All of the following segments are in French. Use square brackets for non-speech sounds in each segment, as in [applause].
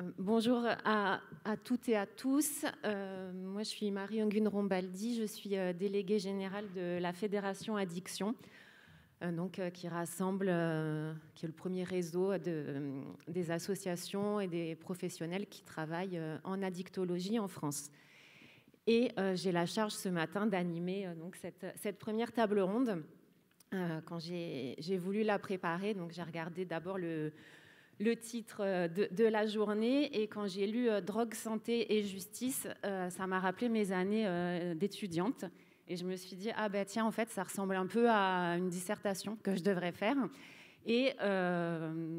Euh, bonjour à, toutes et à tous. Euh, moi, je suis Marie-Angune Rombaldi. Je suis euh, déléguée générale de la Fédération Addiction, donc, qui rassemble, qui est le premier réseau des associations et des professionnels qui travaillent en addictologie en France. Et j'ai la charge ce matin d'animer donc cette, cette, première table ronde. quand j'ai voulu la préparer, j'ai regardé d'abord le, le titre euh, de, la journée. Et quand j'ai lu euh, Drogue, santé et justice, euh, ça m'a rappelé mes années d'étudiante. Et je me suis dit, ah ben tiens, en fait, ça ressemble un peu à une dissertation que je devrais faire. Et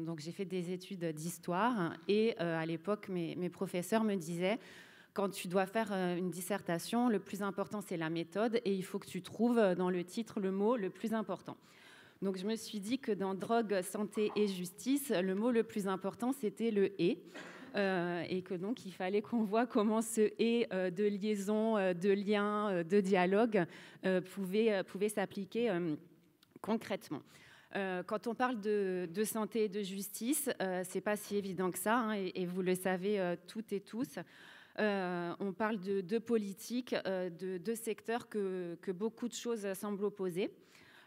donc j'ai fait des études d'histoire et à l'époque mes, professeurs me disaient quand tu dois faire une dissertation, le plus important c'est la méthode et il faut que tu trouves dans le titre le mot le plus important. Donc je me suis dit que dans drogue, santé et justice, le mot le plus important, c'était le et. Euh, et que donc il fallait qu'on voit comment ce et euh, de liaison, euh, de lien, de dialogue pouvait, s'appliquer concrètement. Quand on parle de, santé et de justice, c'est pas si évident que ça, hein, et, vous le savez toutes et tous. on parle de deux politiques, de deux secteurs que, que, beaucoup de choses semblent opposer.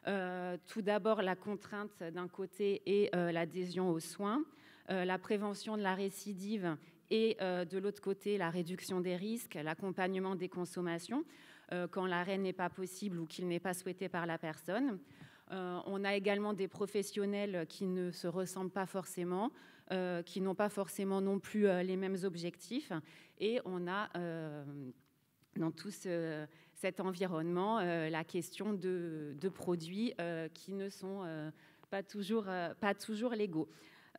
Euh, tout d'abord la contrainte d'un côté et euh, l'adhésion aux soins, euh, la prévention de la récidive et de l'autre côté la réduction des risques, l'accompagnement des consommations quand l'arrêt n'est pas possible ou qu'il n'est pas souhaité par la personne. on a également des professionnels qui ne se ressemblent pas forcément, qui n'ont pas forcément non plus les mêmes objectifs. Et on a dans tout tous cet environnement, euh, la question de, produits euh, qui ne sont euh, pas toujours, pas toujours légaux.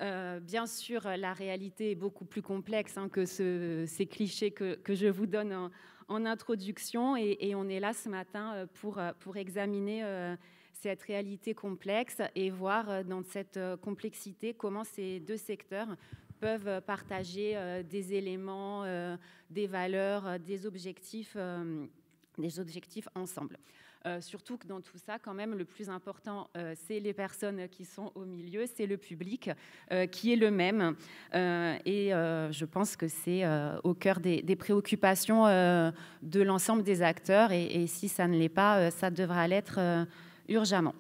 bien sûr, la réalité est beaucoup plus complexe hein, que ces clichés que, je vous donne en, introduction. Et, on est là ce matin pour, pour examiner cette réalité complexe et voir dans cette complexité comment ces deux secteurs peuvent partager des éléments, des valeurs, des objectifs des objectifs ensemble. Euh, surtout que dans tout ça, quand même, le plus important, euh, c'est les personnes qui sont au milieu, c'est le public euh, qui est le même. et je pense que c'est au cœur des, préoccupations de l'ensemble des acteurs. Et, et, si ça ne l'est pas, ça devra l'être urgemment.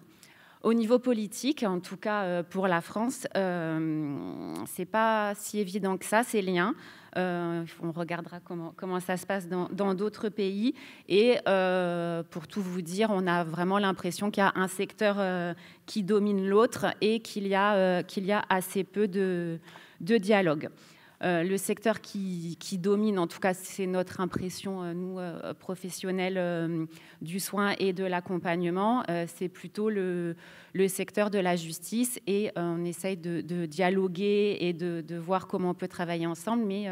Au niveau politique, en tout cas euh, pour la France, euh, c'est pas si évident que ça, ces liens. Euh, on regardera comment, ça se passe dans d'autres pays. Et pour tout vous dire, on a vraiment l'impression qu'il y a un secteur qui domine l'autre et qu'il y, a assez peu de dialogue. Euh, le secteur qui, domine, en tout cas c'est notre impression, euh, nous, euh, professionnels du soin et de l'accompagnement, c'est plutôt le, secteur de la justice et on essaye de, dialoguer et de, voir comment on peut travailler ensemble, mais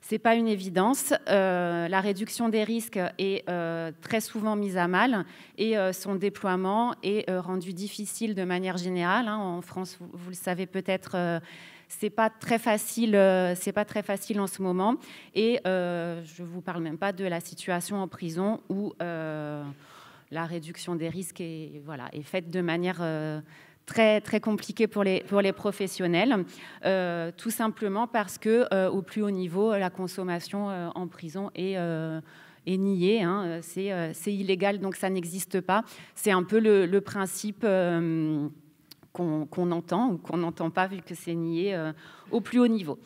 ce n'est pas une évidence. la réduction des risques est très souvent mise à mal et son déploiement est rendu difficile de manière générale. Hein. en France, vous, vous le savez peut-être c'est pas très facile, euh, c'est pas très facile en ce moment. Et euh, je vous parle même pas de la situation en prison où euh, la réduction des risques est, voilà, est faite de manière très très compliqué pour les pour les professionnels, tout simplement parce que au plus haut niveau, la consommation en prison est est niée, hein. c'est illégal, donc ça n'existe pas. C'est un peu le, le principe qu'on entend ou qu'on n'entend pas vu que c'est nié euh, au plus haut niveau.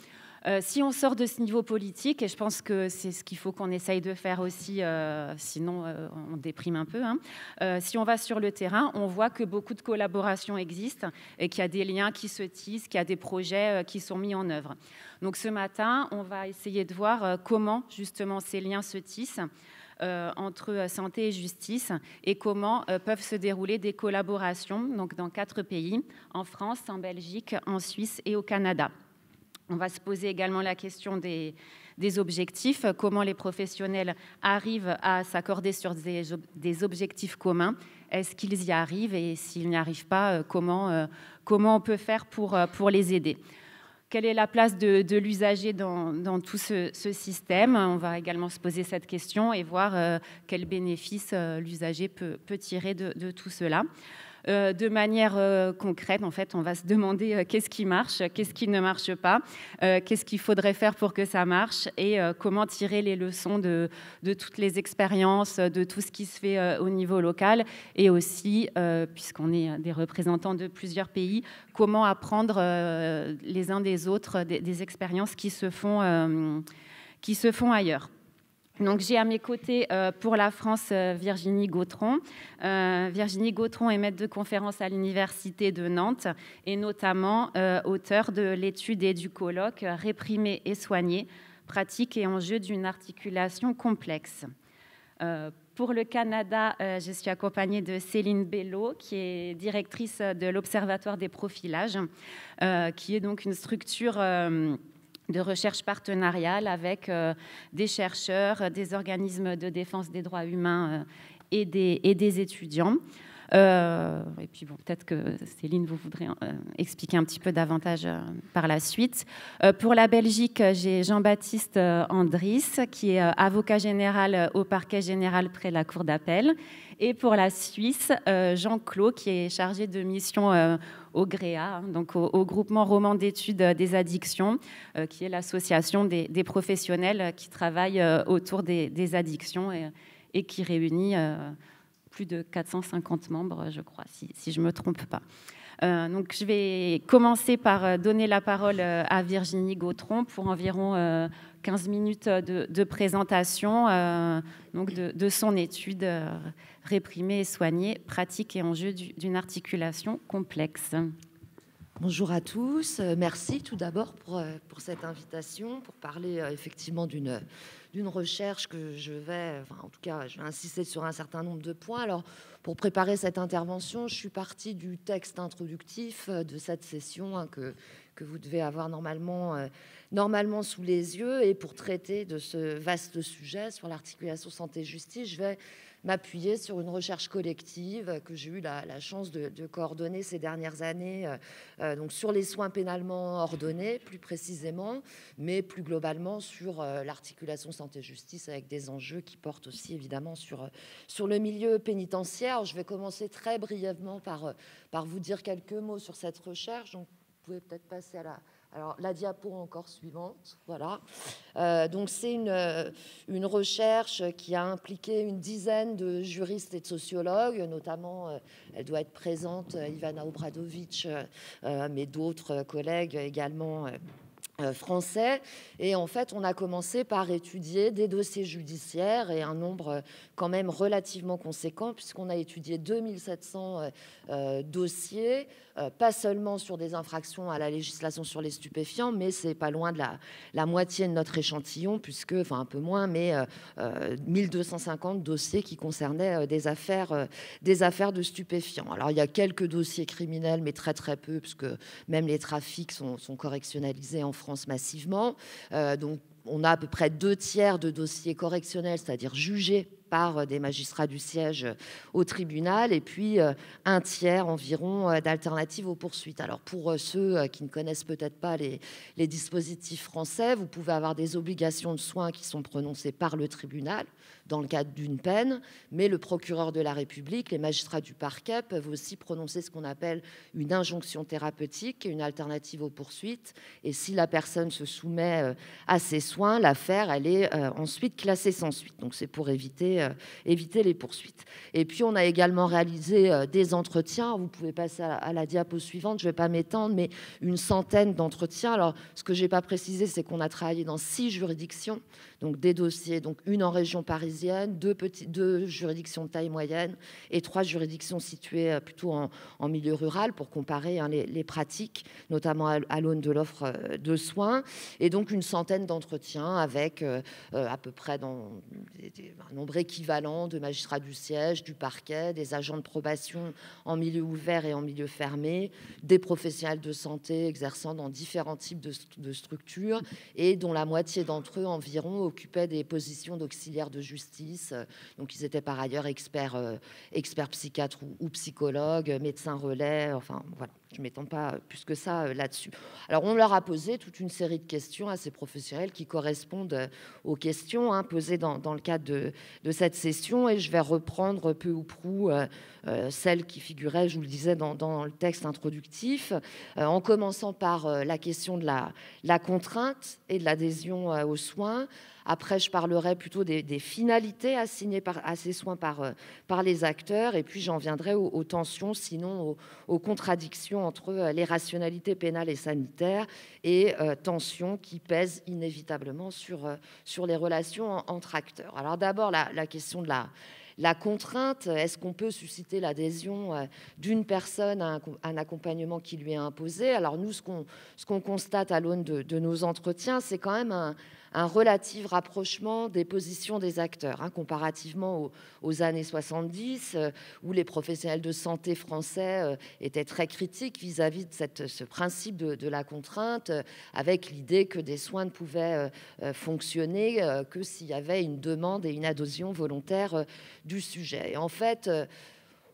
Euh, si on sort de ce niveau politique, et je pense que c'est ce qu'il faut qu'on essaye de faire aussi, euh, sinon on déprime un peu, hein, si on va sur le terrain, on voit que beaucoup de collaborations existent et qu'il y a des liens qui se tissent, qu'il y a des projets qui sont mis en œuvre. Donc ce matin, on va essayer de voir comment justement ces liens se tissent. Euh, entre euh, santé et justice et comment euh, peuvent se dérouler des collaborations donc dans quatre pays, en France, en Belgique, en Suisse et au Canada. On va se poser également la question des, objectifs, comment les professionnels arrivent à s'accorder sur des, objectifs communs. Est-ce qu'ils y arrivent et s'ils n'y arrivent pas, comment, on peut faire pour les aider quelle est la place de, l'usager dans, tout ce, système On va également se poser cette question et voir euh, quels bénéfices euh, l'usager peut, tirer de tout cela. Euh, de manière euh, concrète, en fait, on va se demander euh, qu'est-ce qui marche, qu'est-ce qui ne marche pas, qu'est-ce qu'il faudrait faire pour que ça marche et comment tirer les leçons de, toutes les expériences, de tout ce qui se fait au niveau local et aussi, puisqu'on est des représentants de plusieurs pays, comment apprendre les uns des autres des, expériences qui se font, qui se font ailleurs. Donc j'ai à mes côtés euh, pour la France euh, Virginie Gautron. Euh, Virginie Gautron est maître de conférence à l'Université de Nantes et notamment auteur de l'étude et du colloque réprimé et soigner, pratique et enjeu d'une articulation complexe. Pour le Canada, je suis accompagnée de Céline Bello, qui est directrice de l'Observatoire des profilages, qui est donc une structure de recherche partenariale avec euh, des chercheurs, euh, des organismes de défense des droits humains euh, et des, des étudiants. et puis peut-être que Céline, vous voudrez expliquer un petit peu davantage par la suite. pour la Belgique, j'ai Jean-Baptiste Andris, qui est avocat général au parquet général près la Cour d'appel. Et pour la Suisse, Jean-Claude, qui est chargé de mission au GREA, hein, donc au, groupement roman d'études euh, des addictions, euh, qui est l'association des, professionnels euh, qui travaillent autour des, addictions et, qui réunit plus de 450 membres, je crois, si, je ne me trompe pas. donc, je vais commencer par donner la parole à Virginie Gautron pour environ 15 minutes de, présentation donc de, de, son étude réprimer et soigner pratique et enjeux d'une articulation complexe. Bonjour à tous, euh, merci tout d'abord pour, euh, pour, cette invitation, pour parler euh, effectivement d'une recherche que je vais, en tout cas je vais insister sur un certain nombre de points. Alors pour préparer cette intervention, je suis partie du texte introductif de cette session hein, que, que vous devez avoir normalement, euh, normalement sous les yeux. Et pour traiter de ce vaste sujet sur l'articulation santé-justice, je vais m'appuyer sur une recherche collective que j'ai eu la, chance de, coordonner ces dernières années, euh, euh, donc sur les soins pénalement ordonnés plus précisément, mais plus globalement sur l'articulation santé-justice avec des enjeux qui portent aussi évidemment sur, sur le milieu pénitentiaire. Je vais commencer très brièvement par, par vous dire quelques mots sur cette recherche. Vous pouvez peut-être passer à la, alors, la diapo encore suivante, voilà. Euh, donc, c'est une, euh, une, recherche qui a impliqué une dizaine de juristes et de sociologues, notamment, euh, elle doit être présente, Ivana Obradovic, mais d'autres collègues également euh, français. Et en fait, on a commencé par étudier des dossiers judiciaires et un nombre euh, quand même relativement conséquent, puisqu'on a étudié 2700 euh, dossiers, pas seulement sur des infractions à la législation sur les stupéfiants, mais c'est pas loin de la, la, moitié de notre échantillon, puisque, enfin un peu moins, mais 1250 dossiers qui concernaient des affaires, des affaires de stupéfiants. Alors, il y a quelques dossiers criminels, mais très très peu, puisque même les trafics sont, sont correctionnalisés en France massivement. Euh, donc, on a à peu près deux tiers de dossiers correctionnels, c'est-à-dire jugés par euh, des magistrats du siège euh, au tribunal, et puis un tiers environ d'alternatives aux poursuites. Alors pour ceux qui ne connaissent peut-être pas les dispositifs français, vous pouvez avoir des obligations de soins qui sont prononcées par le tribunal dans le cadre d'une peine, mais le procureur de la République, les magistrats du parquet peuvent aussi prononcer ce qu'on appelle une injonction thérapeutique, une alternative aux poursuites. Et si la personne se soumet euh, à ces soins, l'affaire, elle est euh, ensuite classée sans suite. Donc c'est pour éviter, euh, éviter les poursuites. Et puis on a également réalisé des entretiens. Vous pouvez passer à la diapo suivante, je ne vais pas m'étendre, mais une centaine d'entretiens. Alors ce que je n'ai pas précisé, c'est qu'on a travaillé dans six juridictions donc des dossiers, donc une en région parisienne, deux, petits, deux juridictions de taille moyenne et trois juridictions situées euh, plutôt en, en milieu rural pour comparer hein, les, pratiques, notamment à, l'aune de l'offre euh, de soins, et donc une centaine d'entretiens avec euh, à peu près dans un nombre équivalent de magistrats du siège, du parquet, des agents de probation en milieu ouvert et en milieu fermé, des professionnels de santé exerçant dans différents types de, de structures et dont la moitié d'entre eux environ occupaient des positions d'auxiliaires de justice. Donc, ils étaient par ailleurs experts, euh, experts psychiatres ou, ou psychologues, médecins relais, enfin, voilà. Je ne m'étends pas plus que ça euh, là-dessus. Alors, on leur a posé toute une série de questions à ces professionnels qui correspondent euh, aux questions hein, posées dans, le cadre de, cette session. Et je vais reprendre peu ou prou euh, celles qui figuraient, je vous le disais, dans, le texte introductif, en commençant par la question de la, la contrainte et de l'adhésion aux soins. Après, je parlerai plutôt des, finalités assignées par, à ces soins par, par les acteurs. Et puis, j'en viendrai aux, tensions, sinon aux contradictions entre euh, les rationalités pénales et sanitaires et euh, tensions qui pèsent inévitablement sur, euh, sur les relations entre acteurs. Alors d'abord, la, question de la, la contrainte, est-ce qu'on peut susciter l'adhésion d'une personne à un accompagnement qui lui est imposé Alors nous, ce qu'on, ce qu'on constate à l'aune de nos entretiens, c'est quand même un, un relatif rapprochement des positions des acteurs, hein, comparativement aux, années 70, euh, où les professionnels de santé français euh, étaient très critiques vis-à-vis de ce principe de, la contrainte, euh, avec l'idée que des soins ne pouvaient fonctionner que s'il y avait une demande et une adhésion volontaire du sujet. en fait,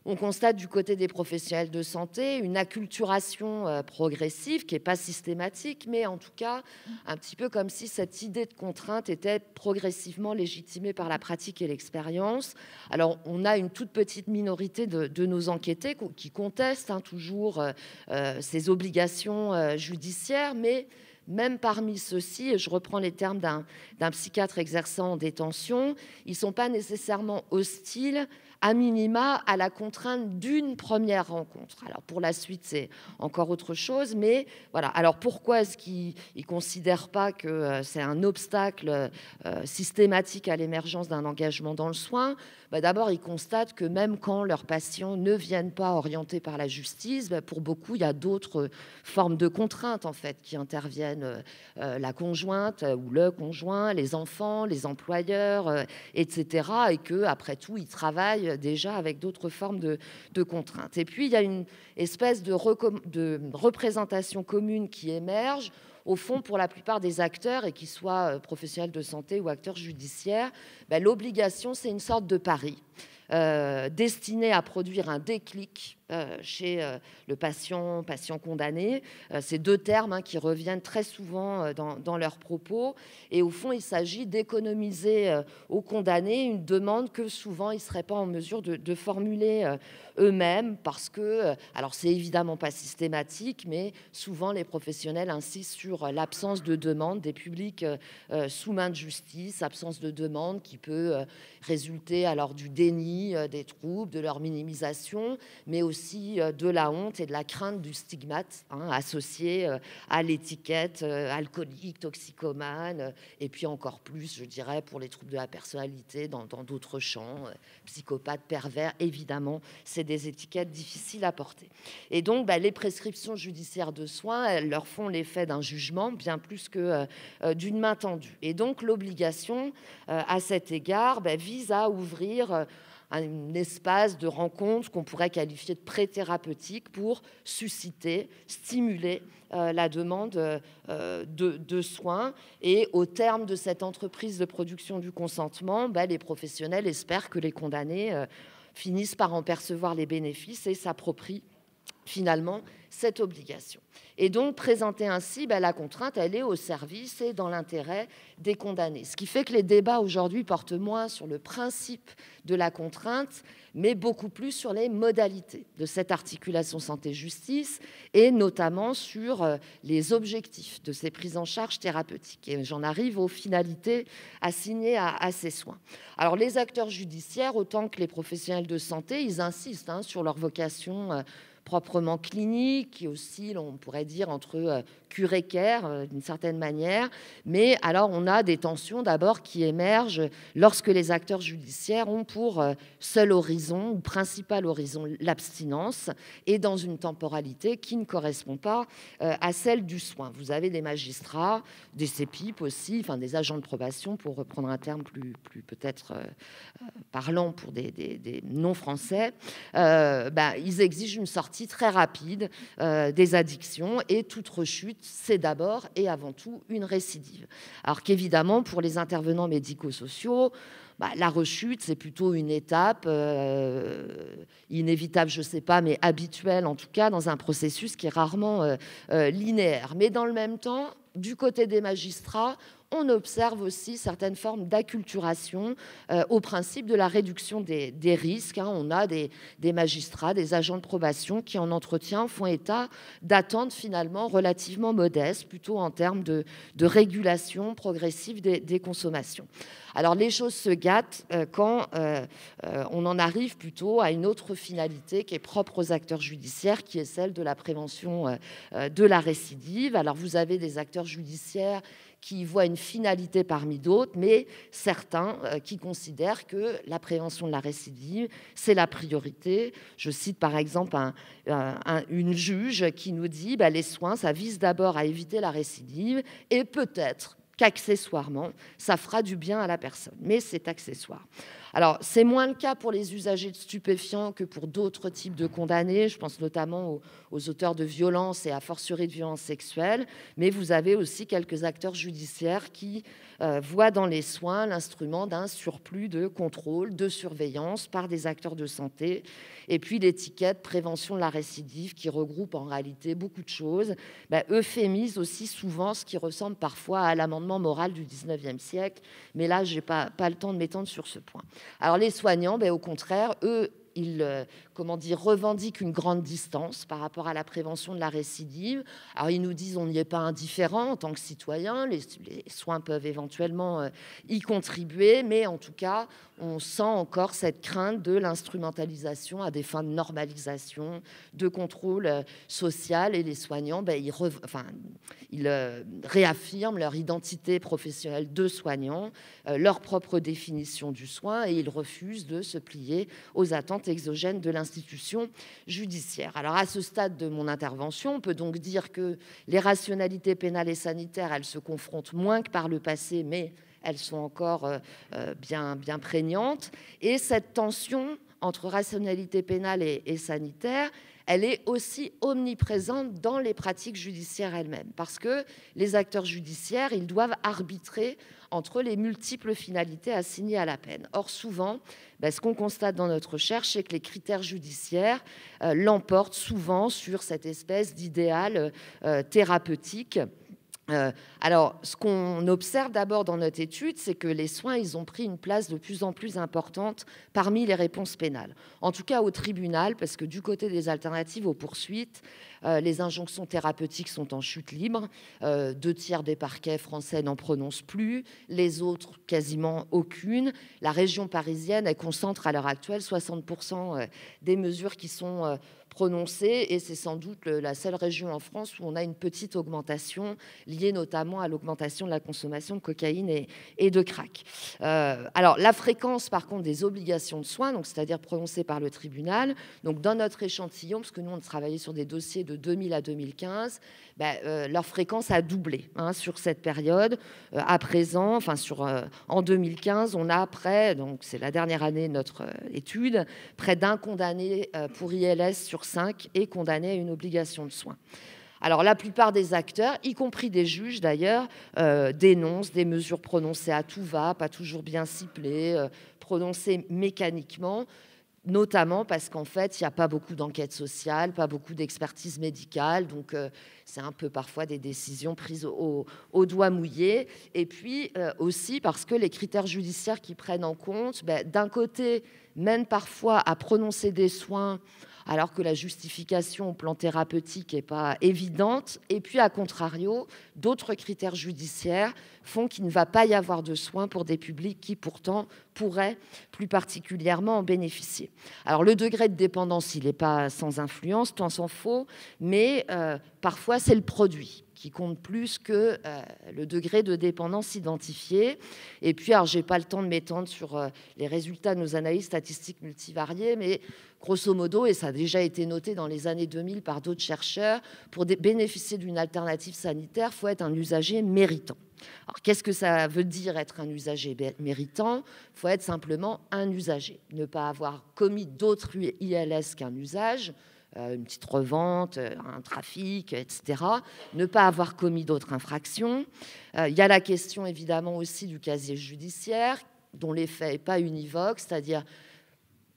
on constate du côté des professionnels de santé une acculturation euh, progressive qui n'est pas systématique, mais en tout cas un petit peu comme si cette idée de contrainte était progressivement légitimée par la pratique et l'expérience. Alors on a une toute petite minorité de, nos enquêtés qui contestent hein, toujours euh, euh, ces obligations judiciaires, mais même parmi ceux-ci, et je reprends les termes d'un psychiatre exerçant en détention, ils ne sont pas nécessairement hostiles à minima à la contrainte d'une première rencontre. Alors pour la suite, c'est encore autre chose, mais voilà. Alors pourquoi est-ce qu'ils ne considèrent pas que euh, c'est un obstacle euh, systématique à l'émergence d'un engagement dans le soin bah, D'abord, ils constatent que même quand leurs patients ne viennent pas orientés par la justice, bah, pour beaucoup, il y a d'autres euh, formes de contraintes en fait qui interviennent, la conjointe ou le conjoint, les enfants, les employeurs, etc. Et que après tout, ils travaillent déjà avec d'autres formes de, contraintes. Et puis, il y a une espèce de, représentation commune qui émerge au fond, pour la plupart des acteurs, et qu'ils soient euh, professionnels de santé ou acteurs judiciaires, ben, l'obligation, c'est une sorte de pari. Euh, destiné à produire un déclic euh, chez euh, le patient, patient condamné. Ces deux termes hein, qui reviennent très souvent dans, leurs propos. Et au fond, il s'agit d'économiser aux condamnés une demande que souvent ils ne seraient pas en mesure de, formuler eux-mêmes parce que, alors c'est évidemment pas systématique, mais souvent les professionnels insistent sur l'absence de demande des publics sous main de justice, absence de demande qui peut résulter alors du déni euh, des troubles, de leur minimisation, mais aussi euh, de la honte et de la crainte du stigmate hein, associé euh, à l'étiquette alcoolique, toxicomane, et puis encore plus, je dirais, pour les troubles de la personnalité dans d'autres champs, psychopathe, pervers, évidemment, c'est des étiquettes difficiles à porter. Et donc, bah, les prescriptions judiciaires de soins, elles leur font l'effet d'un jugement bien plus que d'une main tendue. Et donc, l'obligation à cet égard bah, vise à ouvrir un espace de rencontre qu'on pourrait qualifier de pré-thérapeutique pour susciter, stimuler euh, la demande euh, de, soins. Et au terme de cette entreprise de production du consentement, bah, les professionnels espèrent que les condamnés euh, finissent par en percevoir les bénéfices et s'approprient finalement cette obligation. Et donc présenter ainsi, ben, la contrainte, elle est au service et dans l'intérêt des condamnés. Ce qui fait que les débats aujourd'hui portent moins sur le principe de la contrainte, mais beaucoup plus sur les modalités de cette articulation santé-justice et notamment sur euh, les objectifs de ces prises en charge thérapeutiques. Et j'en arrive aux finalités assignées à, ces soins. Alors les acteurs judiciaires, autant que les professionnels de santé, ils insistent hein, sur leur vocation euh, proprement clinique et aussi, on pourrait dire, entre euh, curécaire euh, d'une certaine manière. Mais alors on a des tensions d'abord qui émergent lorsque les acteurs judiciaires ont pour euh, seul horizon ou principal horizon l'abstinence et dans une temporalité qui ne correspond pas euh, à celle du soin. Vous avez des magistrats, des CEPIP aussi, enfin des agents de probation pour reprendre un terme plus, plus peut-être parlant pour des, non-français, ben, ils exigent une sortie très rapide des addictions et toute rechute c'est d'abord et avant tout une récidive. Alors qu'évidemment, pour les intervenants médico-sociaux, bah, la rechute, c'est plutôt une étape euh, inévitable, je ne sais pas, mais habituelle en tout cas, dans un processus qui est rarement euh, euh, linéaire. Mais dans le même temps, du côté des magistrats, on observe aussi certaines formes d'acculturation euh, au principe de la réduction des, risques. Hein. On a des, magistrats, des agents de probation qui, en entretien, font état d'attentes finalement relativement modestes, plutôt en termes de, régulation progressive des, consommations. Alors les choses se gâtent euh, quand euh, on en arrive plutôt à une autre finalité qui est propre aux acteurs judiciaires, qui est celle de la prévention de la récidive. Alors vous avez des acteurs judiciaires qui voient une finalité parmi d'autres, mais certains euh, qui considèrent que la prévention de la récidive, c'est la priorité. Je cite par exemple une juge qui nous dit bah, les soins, ça vise d'abord à éviter la récidive et peut-être qu'accessoirement, ça fera du bien à la personne, mais c'est accessoire. Alors, c'est moins le cas pour les usagers de stupéfiants que pour d'autres types de condamnés. Je pense notamment aux, auteurs de violences et à fortiori de violences sexuelles. Mais vous avez aussi quelques acteurs judiciaires qui euh, voit dans les soins l'instrument d'un surplus de contrôle, de surveillance par des acteurs de santé, et puis l'étiquette prévention de la récidive qui regroupe en réalité beaucoup de choses, bah, euphémise aussi souvent ce qui ressemble parfois à l'amendement moral du 19e siècle, mais là, je n'ai pas, pas le temps de m'étendre sur ce point. Alors les soignants, bah, au contraire, eux, il euh, comment dire, revendique une grande distance par rapport à la prévention de la récidive. Alors ils nous disent on n'y est pas indifférent en tant que citoyen, les, soins peuvent éventuellement euh, y contribuer, mais en tout cas on sent encore cette crainte de l'instrumentalisation à des fins de normalisation, de contrôle euh, social, et les soignants, ben, ils, ils réaffirment leur identité professionnelle de soignants, leur propre définition du soin, et ils refusent de se plier aux attentes Exogène de l'institution judiciaire. Alors à ce stade de mon intervention, on peut donc dire que les rationalités pénales et sanitaires, elles se confrontent moins que par le passé, mais elles sont encore euh, euh, bien, bien prégnantes. Et cette tension entre rationalité pénale et, et sanitaire, elle est aussi omniprésente dans les pratiques judiciaires elles-mêmes, parce que les acteurs judiciaires, ils doivent arbitrer entre les multiples finalités assignées à la peine. Or, souvent, ben, ce qu'on constate dans notre recherche, c'est que les critères judiciaires euh, l'emportent souvent sur cette espèce d'idéal euh, euh, thérapeutique euh, alors, ce qu'on observe d'abord dans notre étude, c'est que les soins, ils ont pris une place de plus en plus importante parmi les réponses pénales. En tout cas au tribunal, parce que du côté des alternatives aux poursuites, euh, les injonctions thérapeutiques sont en chute libre. Euh, deux tiers des parquets français n'en prononcent plus, les autres quasiment aucune. La région parisienne, elle concentre à l'heure actuelle 60% des mesures qui sont prononcée et c'est sans doute la seule région en France où on a une petite augmentation liée notamment à l'augmentation de la consommation de cocaïne et, et de crack. Euh, alors la fréquence par contre des obligations de soins, donc c'est-à-dire prononcées par le tribunal, donc dans notre échantillon, parce que nous on travaillait sur des dossiers de 2000 à 2015, bah, euh, leur fréquence a doublé hein, sur cette période. Euh, à présent, enfin sur en 2015, on a près, donc c'est la dernière année de notre étude, près d'un condamné pour ILS sur 5 est condamné à une obligation de soins. Alors la plupart des acteurs, y compris des juges d'ailleurs, euh, dénoncent des mesures prononcées à tout va, pas toujours bien ciblées, euh, prononcées mécaniquement, notamment parce qu'en fait, il n'y a pas beaucoup d'enquêtes sociales, pas beaucoup d'expertise médicale, donc euh, c'est un peu parfois des décisions prises au, au doigt mouillé, et puis aussi parce que les critères judiciaires qui prennent en compte, ben, d'un côté, mènent parfois à prononcer des soins alors que la justification au plan thérapeutique n'est pas évidente. Et puis, à contrario, d'autres critères judiciaires font qu'il ne va pas y avoir de soins pour des publics qui pourtant pourraient plus particulièrement en bénéficier. Alors, le degré de dépendance, il n'est pas sans influence, tant s'en faut, mais euh, parfois c'est le produit qui compte plus que euh, le degré de dépendance identifié. Et puis, alors, je n'ai pas le temps de m'étendre sur euh, les résultats de nos analyses statistiques multivariées, mais grosso modo, et ça a déjà été noté dans les années 2000 par d'autres chercheurs, pour bénéficier d'une alternative sanitaire, il faut être un usager méritant. Alors, qu'est-ce que ça veut dire être un usager méritant Il faut être simplement un usager, ne pas avoir commis d'autres ILS qu'un usage, euh, une petite revente, euh, un trafic, etc. Ne pas avoir commis d'autres infractions. Euh, il y a la question évidemment aussi du casier judiciaire, dont l'effet n'est pas univoque, c'est-à-dire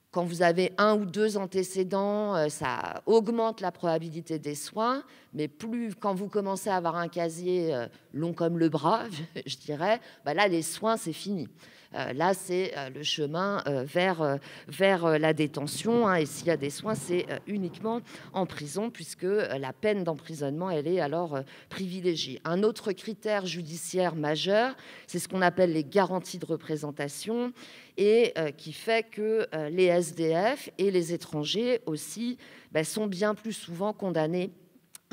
quand vous avez un ou deux antécédents, ça augmente la probabilité des soins, mais plus quand vous commencez à avoir un casier long comme le bras, [laughs] je dirais, bah là les soins c'est fini. Euh, là, c'est euh, le chemin euh, vers, vers la détention. Hein, et s'il y a des soins, c'est uniquement en prison, puisque la peine d'emprisonnement, elle est alors privilégiée. Un autre critère judiciaire majeur, c'est ce qu'on appelle les garanties de représentation et qui fait que les SDF et les étrangers aussi ben, sont bien plus souvent condamnés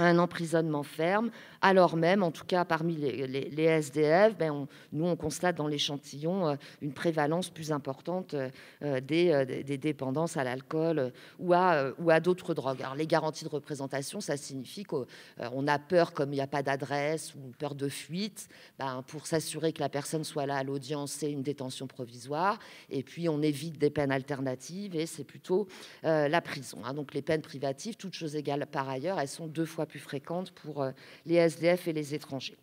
un emprisonnement ferme, alors même, en tout cas parmi les, SDF, ben nous on constate dans l'échantillon euh, une prévalence plus importante euh, euh, des, dépendances à l'alcool ou à, à d'autres drogues. Alors les garanties de représentation, ça signifie qu'on a peur, comme il n'y a pas d'adresse ou peur de fuite, ben, pour s'assurer que la personne soit là à l'audience, c'est une détention provisoire, et puis on évite des peines alternatives, et c'est plutôt la prison. Hein. Donc les peines privatives, toutes choses égales par ailleurs, elles sont deux fois plus fréquentes pour euh, les SDF et les étrangers.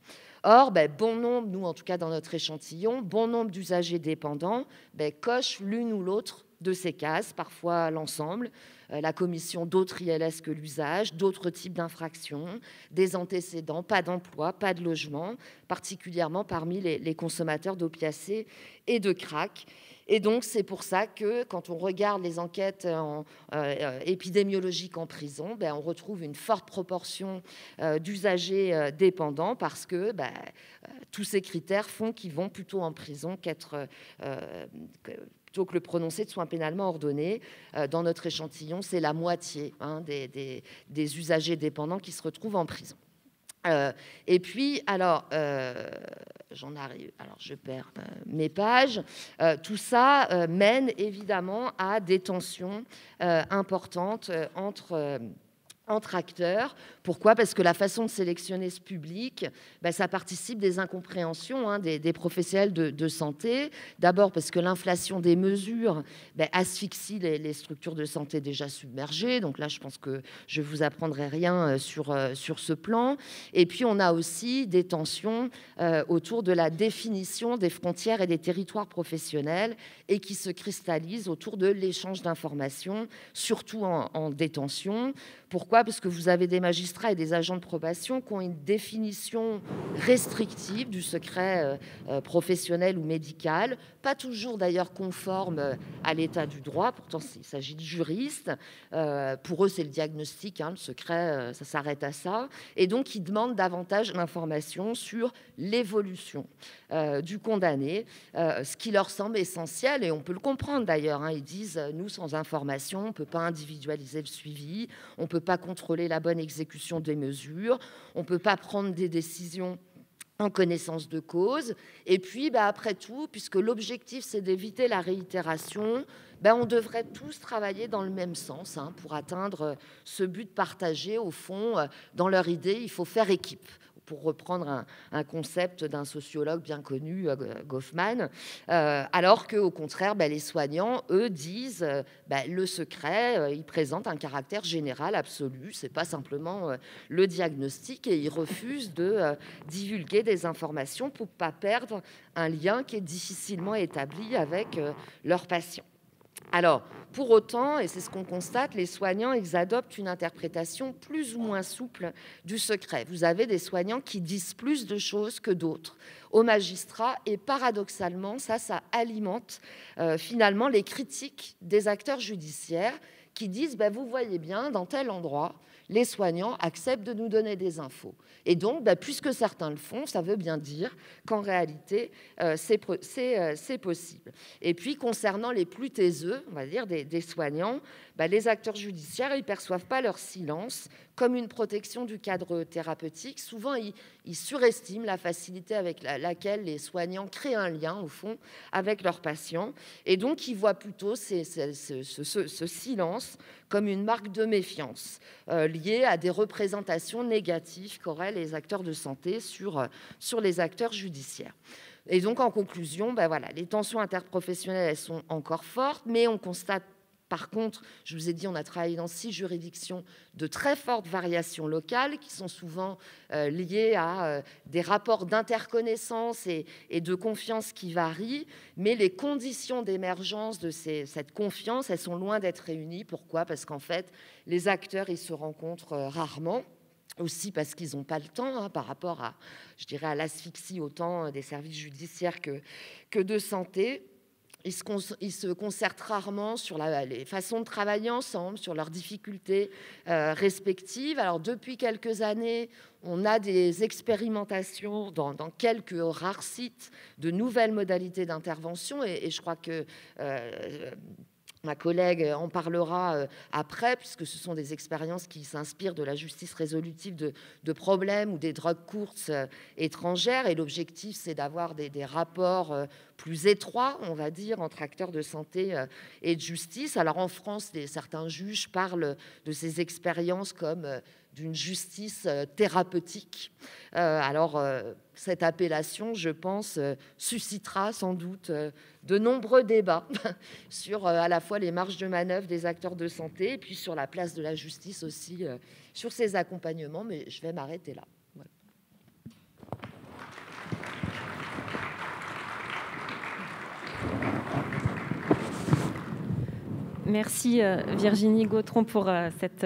Or, ben, bon nombre, nous en tout cas dans notre échantillon, bon nombre d'usagers dépendants ben, cochent l'une ou l'autre de ces cases, parfois l'ensemble, euh, la commission d'autres ILS que l'usage, d'autres types d'infractions, des antécédents, pas d'emploi, pas de logement, particulièrement parmi les, consommateurs d'opiacés et de crack. Et donc, c'est pour ça que quand on regarde les enquêtes euh, euh, épidémiologiques en prison, ben, on retrouve une forte proportion d'usagers dépendants parce que ben, tous ces critères font qu'ils vont plutôt en prison qu'être que le prononcé de soins pénalement ordonnés. Euh, dans notre échantillon, c'est la moitié hein, des, usagers dépendants qui se retrouvent en prison. Euh, et puis, alors, euh, j'en arrive, alors je perds mes pages. tout ça mène évidemment à des tensions importantes entre entre acteurs. Pourquoi Parce que la façon de sélectionner ce public, bah, ça participe des incompréhensions hein, des, professionnels de, santé. D'abord parce que l'inflation des mesures bah, asphyxie les, structures de santé déjà submergées. Donc là, je pense que je vous apprendrai rien euh, sur, euh, sur ce plan. Et puis, on a aussi des tensions euh, autour de la définition des frontières et des territoires professionnels et qui se cristallisent autour de l'échange d'informations, surtout en détention. Pourquoi parce que vous avez des magistrats et des agents de probation qui ont une définition restrictive du secret euh, euh, professionnel ou médical, pas toujours d'ailleurs conforme euh, à l'état du droit, pourtant il s'agit de juristes, pour eux c'est le diagnostic, hein, le secret, ça s'arrête à ça, et donc ils demandent davantage d'informations sur l'évolution du condamné, ce qui leur semble essentiel, et on peut le comprendre d'ailleurs, hein. ils disent, nous sans information, on ne peut pas individualiser le suivi, on ne peut pas contrôler la bonne exécution des mesures, on ne peut pas prendre des décisions en connaissance de cause. Et puis, bah, après tout, puisque l'objectif, c'est d'éviter la réitération, bah, on devrait tous travailler dans le même sens hein, pour atteindre ce but partagé. Au fond, euh, dans leur idée, il faut faire équipe pour reprendre un, concept d'un sociologue bien connu, euh, Goffman, euh, alors qu'au contraire, bah, les soignants, eux, disent euh, bah, le secret, il présente un caractère général absolu, c'est pas simplement le diagnostic, et ils refusent de divulguer des informations pour pas perdre un lien qui est difficilement établi avec leurs patients. Alors, pour autant, et c'est ce qu'on constate, les soignants, adoptent une interprétation plus ou moins souple du secret. Vous avez des soignants qui disent plus de choses que d'autres aux magistrats, et paradoxalement, ça, ça alimente euh, finalement les critiques des acteurs judiciaires qui disent, ben, vous voyez bien, dans tel endroit, les soignants acceptent de nous donner des infos. Et donc, bah, puisque certains le font, ça veut bien dire qu'en réalité, euh, euh, c'est possible. Et puis, concernant les plus taiseux, on va dire, des, soignants, bah, les acteurs judiciaires, ils ne perçoivent pas leur silence comme une protection du cadre thérapeutique. Souvent, ils, surestime surestiment la facilité avec laquelle les soignants créent un lien, au fond, avec leurs patients. Et donc, ils voient plutôt ce, silence comme une marque de méfiance euh, liée à des représentations négatives qu'auraient les acteurs de santé sur, euh, sur les acteurs judiciaires. Et donc, en conclusion, ben voilà, les tensions interprofessionnelles, sont encore fortes, mais on constate par contre, je vous ai dit, on a travaillé dans six juridictions de très fortes variations locales qui sont souvent euh, liées à euh, des rapports d'interconnaissance et, de confiance qui varient, mais les conditions d'émergence de cette confiance, elles sont loin d'être réunies. Pourquoi Parce qu'en fait, les acteurs, ils se rencontrent euh, rarement aussi parce qu'ils n'ont pas le temps hein, par rapport à, je dirais, à l'asphyxie autant des services judiciaires que de santé. Ils se, concertent rarement sur la, les façons de travailler ensemble, sur leurs difficultés euh, respectives. Alors depuis quelques années, on a des expérimentations dans, quelques rares sites de nouvelles modalités d'intervention et, je crois que... Euh, Ma collègue euh, en parlera euh, après, puisque ce sont des expériences qui s'inspirent de la justice résolutive de, problèmes ou des drogues courtes euh, étrangères. Et l'objectif, c'est d'avoir des, rapports plus étroits, on va dire, entre acteurs de santé et de justice. Alors en France, certains juges parlent de ces expériences comme d'une justice euh, thérapeutique. Euh, alors, euh, cette appellation, je pense, suscitera sans doute de nombreux débats [laughs] sur à la fois les marges de manœuvre des acteurs de santé et puis sur la place de la justice aussi, sur ces accompagnements, mais je vais m'arrêter là. Merci Virginie Gautron pour cette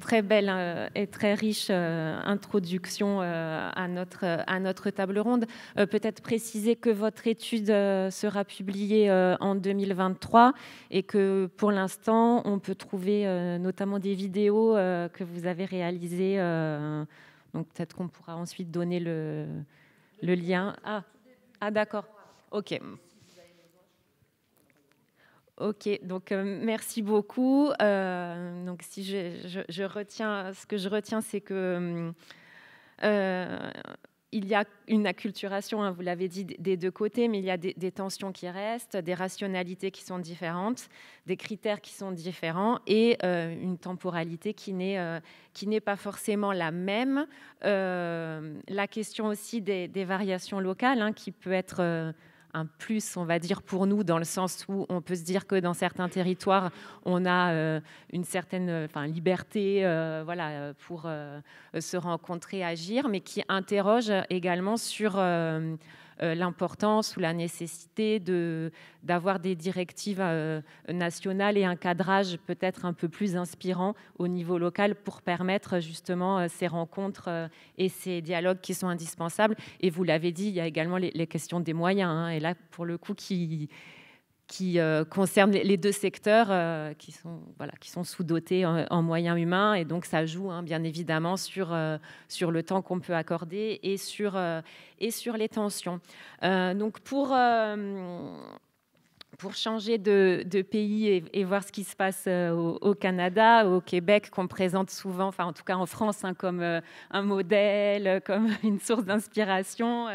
très belle euh, et très riche euh, introduction euh, à, notre, à notre table ronde. Peut-être préciser que votre étude sera publiée en 2023 et que pour l'instant, on peut trouver notamment des vidéos que vous avez réalisées. donc peut-être qu'on pourra ensuite donner le, le lien. Ah, ah d'accord. OK. Ok, donc euh, merci beaucoup. Euh, donc si je, je, retiens, ce que je retiens, c'est que euh, il y a une acculturation, hein, vous l'avez dit, des deux côtés, mais il y a des, tensions qui restent, des rationalités qui sont différentes, des critères qui sont différents et une temporalité qui n'est pas forcément la même. la question aussi des, des variations locales, hein, qui peut être plus, on va dire, pour nous, dans le sens où on peut se dire que dans certains territoires, on a euh, une certaine euh, liberté euh, voilà, pour se rencontrer, agir, mais qui interroge également sur euh, l'importance ou la nécessité d'avoir des directives euh, nationales et un cadrage peut-être un peu plus inspirant au niveau local pour permettre euh, justement ces rencontres et ces dialogues qui sont indispensables. Et vous l'avez dit, il y a également les, questions des moyens, hein, et là, pour le coup, qui qui euh, concerne les deux secteurs euh, qui sont, voilà, qui sont sous-dotés en, moyens humains. Et donc, ça joue hein, bien évidemment sur, euh, sur le temps qu'on peut accorder et sur, et sur les tensions. donc, pour, pour changer de, pays et, voir ce qui se passe euh, au, Canada, au Québec, qu'on présente souvent, enfin en tout cas en France, hein, comme euh, un modèle, euh, comme [laughs] une source d'inspiration.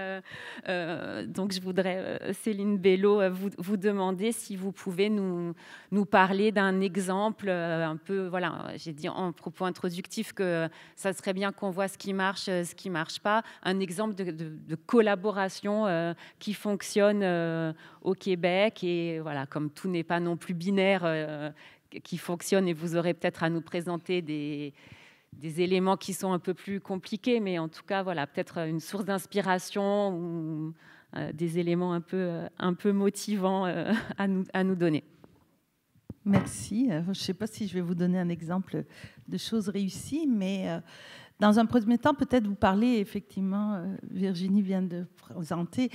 donc je voudrais, Céline Bello, vous, demander si vous pouvez nous, nous parler d'un exemple un peu, voilà, j'ai dit en propos introductif que ça serait bien qu'on voit ce qui marche, ce qui ne marche pas, un exemple de, de collaboration qui fonctionne au Québec. Et voilà, comme tout n'est pas non plus binaire euh, qui fonctionne, et vous aurez peut-être à nous présenter des, éléments qui sont un peu plus compliqués, mais en tout cas, voilà, peut-être une source d'inspiration ou euh, des éléments un peu, euh, un peu motivants [laughs] à, nous, à nous donner. Merci. Je ne sais pas si je vais vous donner un exemple de choses réussies, mais dans un premier temps, peut-être vous parler, effectivement, euh, Virginie vient de présenter,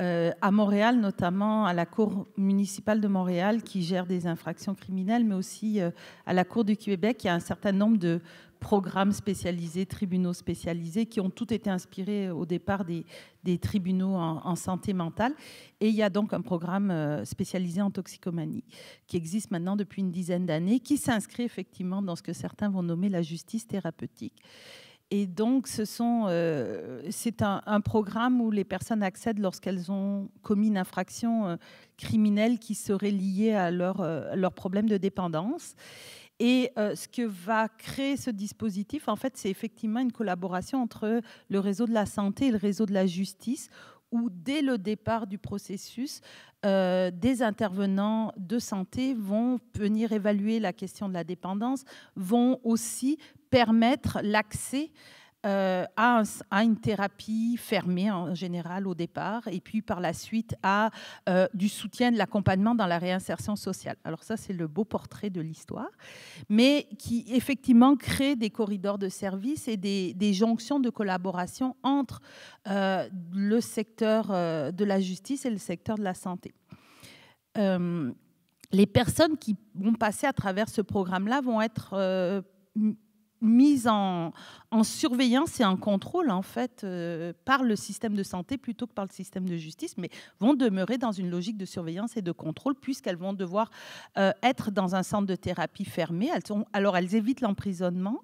euh, à Montréal, notamment à la Cour municipale de Montréal qui gère des infractions criminelles, mais aussi euh, à la Cour du Québec, il y a un certain nombre de programmes spécialisés, tribunaux spécialisés, qui ont tous été inspirés au départ des, tribunaux en, en, santé mentale. Et il y a donc un programme spécialisé en toxicomanie qui existe maintenant depuis une dizaine d'années, qui s'inscrit effectivement dans ce que certains vont nommer la justice thérapeutique. Et donc, ce euh, c'est un, programme où les personnes accèdent lorsqu'elles ont commis une infraction euh, criminelle qui serait liée à leur, euh, problème de dépendance. Et ce que va créer ce dispositif, en fait, c'est effectivement une collaboration entre le réseau de la santé et le réseau de la justice, où dès le départ du processus, des intervenants de santé vont venir évaluer la question de la dépendance, vont aussi permettre l'accès euh, à, une thérapie fermée en général au départ, et puis par la suite à euh, du soutien, de l'accompagnement dans la réinsertion sociale. Alors ça, c'est le beau portrait de l'histoire, mais qui effectivement crée des corridors de services et des, jonctions de collaboration entre euh, le secteur de la justice et le secteur de la santé les personnes qui vont passer à travers ce programme-là vont être mise en, surveillance et en contrôle en fait euh, par le système de santé plutôt que par le système de justice, mais vont demeurer dans une logique de surveillance et de contrôle puisqu'elles vont devoir euh, être dans un centre de thérapie fermé. Elles alors elles évitent l'emprisonnement,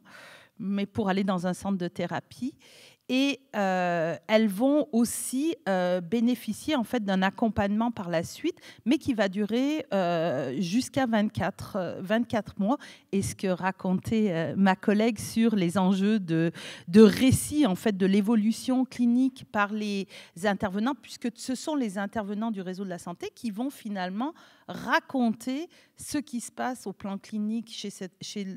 mais pour aller dans un centre de thérapie et euh, elles vont aussi euh, bénéficier en fait d'un accompagnement par la suite, mais qui va durer euh, jusqu'à 24, 24 mois. Et ce que racontait ma collègue sur les enjeux de, de récit en fait de l'évolution clinique par les intervenants, puisque ce sont les intervenants du réseau de la santé qui vont finalement raconter ce qui se passe au plan clinique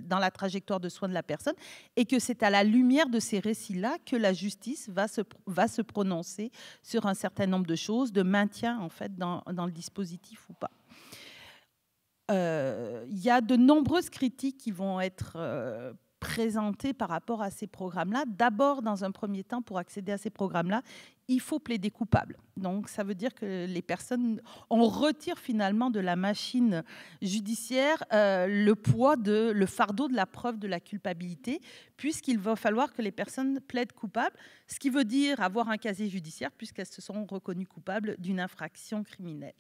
dans la trajectoire de soins de la personne et que c'est à la lumière de ces récits-là que la justice va se, prononcer sur un certain nombre de choses, de maintien en fait dans, le dispositif ou pas. Euh, il y a de nombreuses critiques qui vont être euh, présenté par rapport à ces programmes-là. D'abord, dans un premier temps, pour accéder à ces programmes-là, il faut plaider coupable. Donc, ça veut dire que les personnes, on retire finalement de la machine judiciaire euh, le poids de, le fardeau de la preuve de la culpabilité, puisqu'il va falloir que les personnes plaident coupables, ce qui veut dire avoir un casier judiciaire, puisqu'elles se sont reconnues coupables d'une infraction criminelle.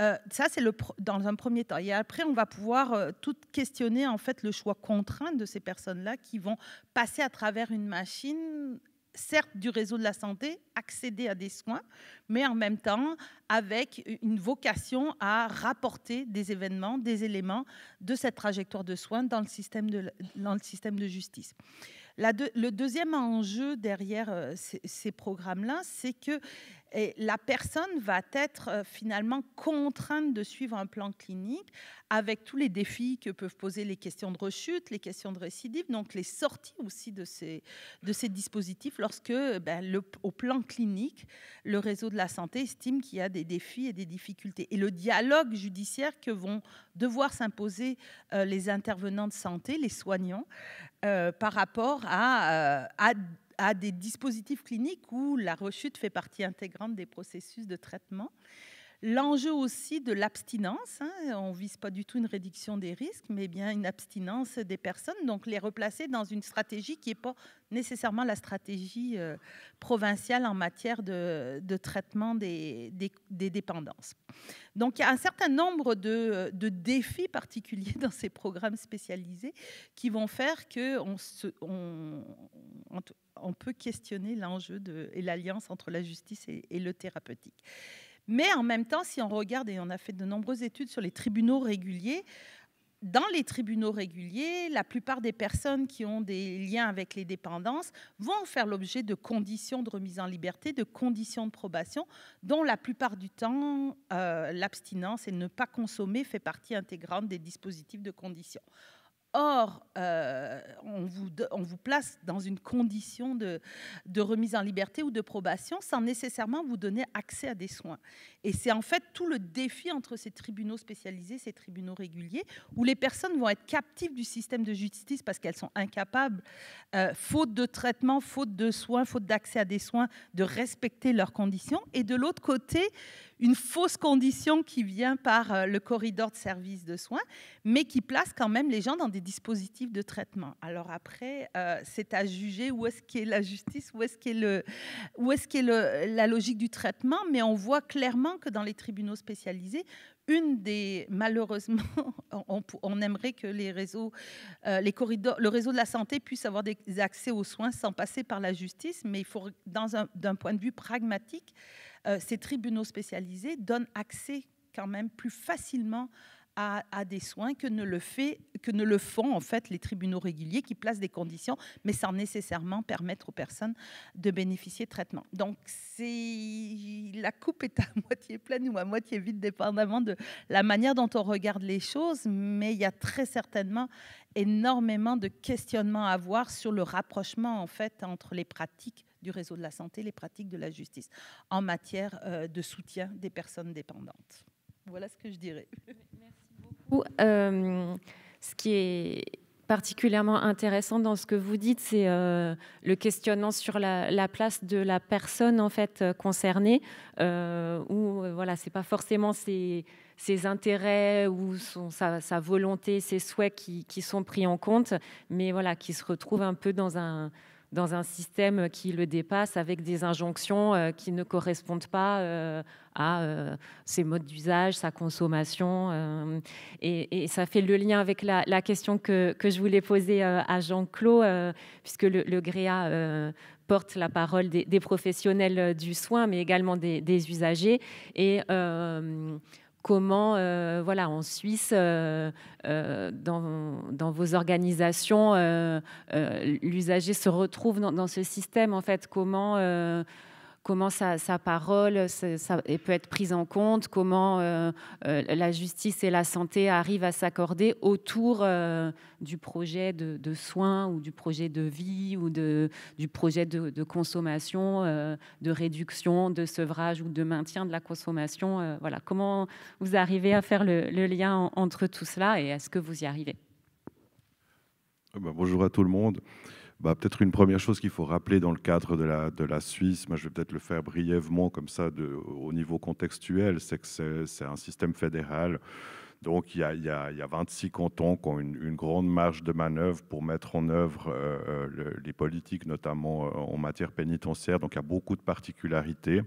Euh, ça, c'est dans un premier temps. Et après, on va pouvoir euh, tout questionner en fait le choix contraint de ces personnes-là qui vont passer à travers une machine certes du réseau de la santé, accéder à des soins, mais en même temps avec une vocation à rapporter des événements, des éléments de cette trajectoire de soins dans le système de, dans le système de justice. le deuxième enjeu derrière euh, ces, ces programmes-là, c'est que et la personne va être euh, finalement contrainte de suivre un plan clinique avec tous les défis que peuvent poser les questions de rechute, les questions de récidive, donc les sorties aussi de ces, de ces dispositifs lorsque, ben, le, au plan clinique, le réseau de la santé estime qu'il y a des défis et des difficultés. Et le dialogue judiciaire que vont devoir s'imposer euh, les intervenants de santé, les soignants, euh, par rapport à, à à des dispositifs cliniques où la rechute fait partie intégrante des processus de traitement L'enjeu aussi de l'abstinence, hein. on ne vise pas du tout une réduction des risques, mais bien une abstinence des personnes, donc les replacer dans une stratégie qui n'est pas nécessairement la stratégie euh, provinciale en matière de, traitement des, dépendances. Donc il y a un certain nombre de, défis particuliers [laughs] dans ces programmes spécialisés qui vont faire qu'on On, on, peut questionner l'enjeu et l'alliance entre la justice et le thérapeutique. Mais en même temps, si on regarde, et on a fait de nombreuses études sur les tribunaux réguliers, dans les tribunaux réguliers, la plupart des personnes qui ont des liens avec les dépendances vont faire l'objet de conditions de remise en liberté, de conditions de probation, dont la plupart du temps, euh, l'abstinence et ne pas consommer fait partie intégrante des dispositifs de conditions. Or, euh, on, vous, on, vous, place dans une condition de, remise en liberté ou de probation sans nécessairement vous donner accès à des soins. Et c'est en fait tout le défi entre ces tribunaux spécialisés, ces tribunaux réguliers, où les personnes vont être captives du système de justice parce qu'elles sont incapables, euh, faute de traitement, faute de soins, faute d'accès à des soins, de respecter leurs conditions. Et de l'autre côté, une fausse condition qui vient par euh, le corridor de service de soins, mais qui place quand même les gens dans des dispositifs de traitement. Alors après, euh, c'est à juger où est-ce qu'est la justice, où est-ce qu'est le, où est-ce qu'est la logique du traitement, mais on voit clairement que dans les tribunaux spécialisés, une des malheureusement, [laughs] on, aimerait que les réseaux, euh, les corridors, le réseau de la santé puisse avoir des accès aux soins sans passer par la justice, mais il faut, dans d'un point de vue pragmatique, euh, ces tribunaux spécialisés donnent accès quand même plus facilement à, des soins que ne, le fait, que ne le font en fait les tribunaux réguliers qui placent des conditions, mais sans nécessairement permettre aux personnes de bénéficier de traitement. Donc la coupe est à [laughs] moitié pleine ou à moitié vide, dépendamment de la manière dont on regarde les choses, mais il y a très certainement énormément de questionnements à avoir sur le rapprochement en fait entre les pratiques du réseau de la santé, et les pratiques de la justice en matière euh, de soutien des personnes dépendantes. Voilà ce que je dirais. Merci. Euh, ce qui est particulièrement intéressant dans ce que vous dites, c'est euh, le questionnement sur la, place de la personne en fait euh, concernée, euh, où voilà, c'est pas forcément ses, intérêts ou sa, volonté, ses souhaits qui, qui, sont pris en compte, mais voilà, qui se retrouve un peu dans un dans un système qui le dépasse avec des injonctions euh, qui ne correspondent pas euh, à euh, ses modes d'usage, sa consommation. Et, ça fait le lien avec la, question que, je voulais poser à Jean-Claude, puisque le, GREA porte la parole des, professionnels du soin, mais également des, usagers. Et comment, euh, voilà, en Suisse, euh, euh, dans, vos organisations, l'usager se retrouve dans, ce système, en fait, comment comment sa, parole peut être prise en compte, comment euh, euh, la justice et la santé arrivent à s'accorder autour euh, du projet de, soins ou du projet de vie ou du projet de, consommation, de réduction, de sevrage ou de maintien de la consommation. voilà, comment vous arrivez à faire le, lien entre tout cela et est-ce que vous y arrivez ah bah, Bonjour à tout le monde. Bah, peut-être une première chose qu'il faut rappeler dans le cadre de la, de la Suisse, moi je vais peut-être le faire brièvement comme ça de, au niveau contextuel, c'est que c'est un système fédéral. Donc il y, a, 26 cantons qui ont une, grande marge de manœuvre pour mettre en œuvre euh, euh, les politiques, notamment euh, en matière pénitentiaire. Donc il y a beaucoup de particularités.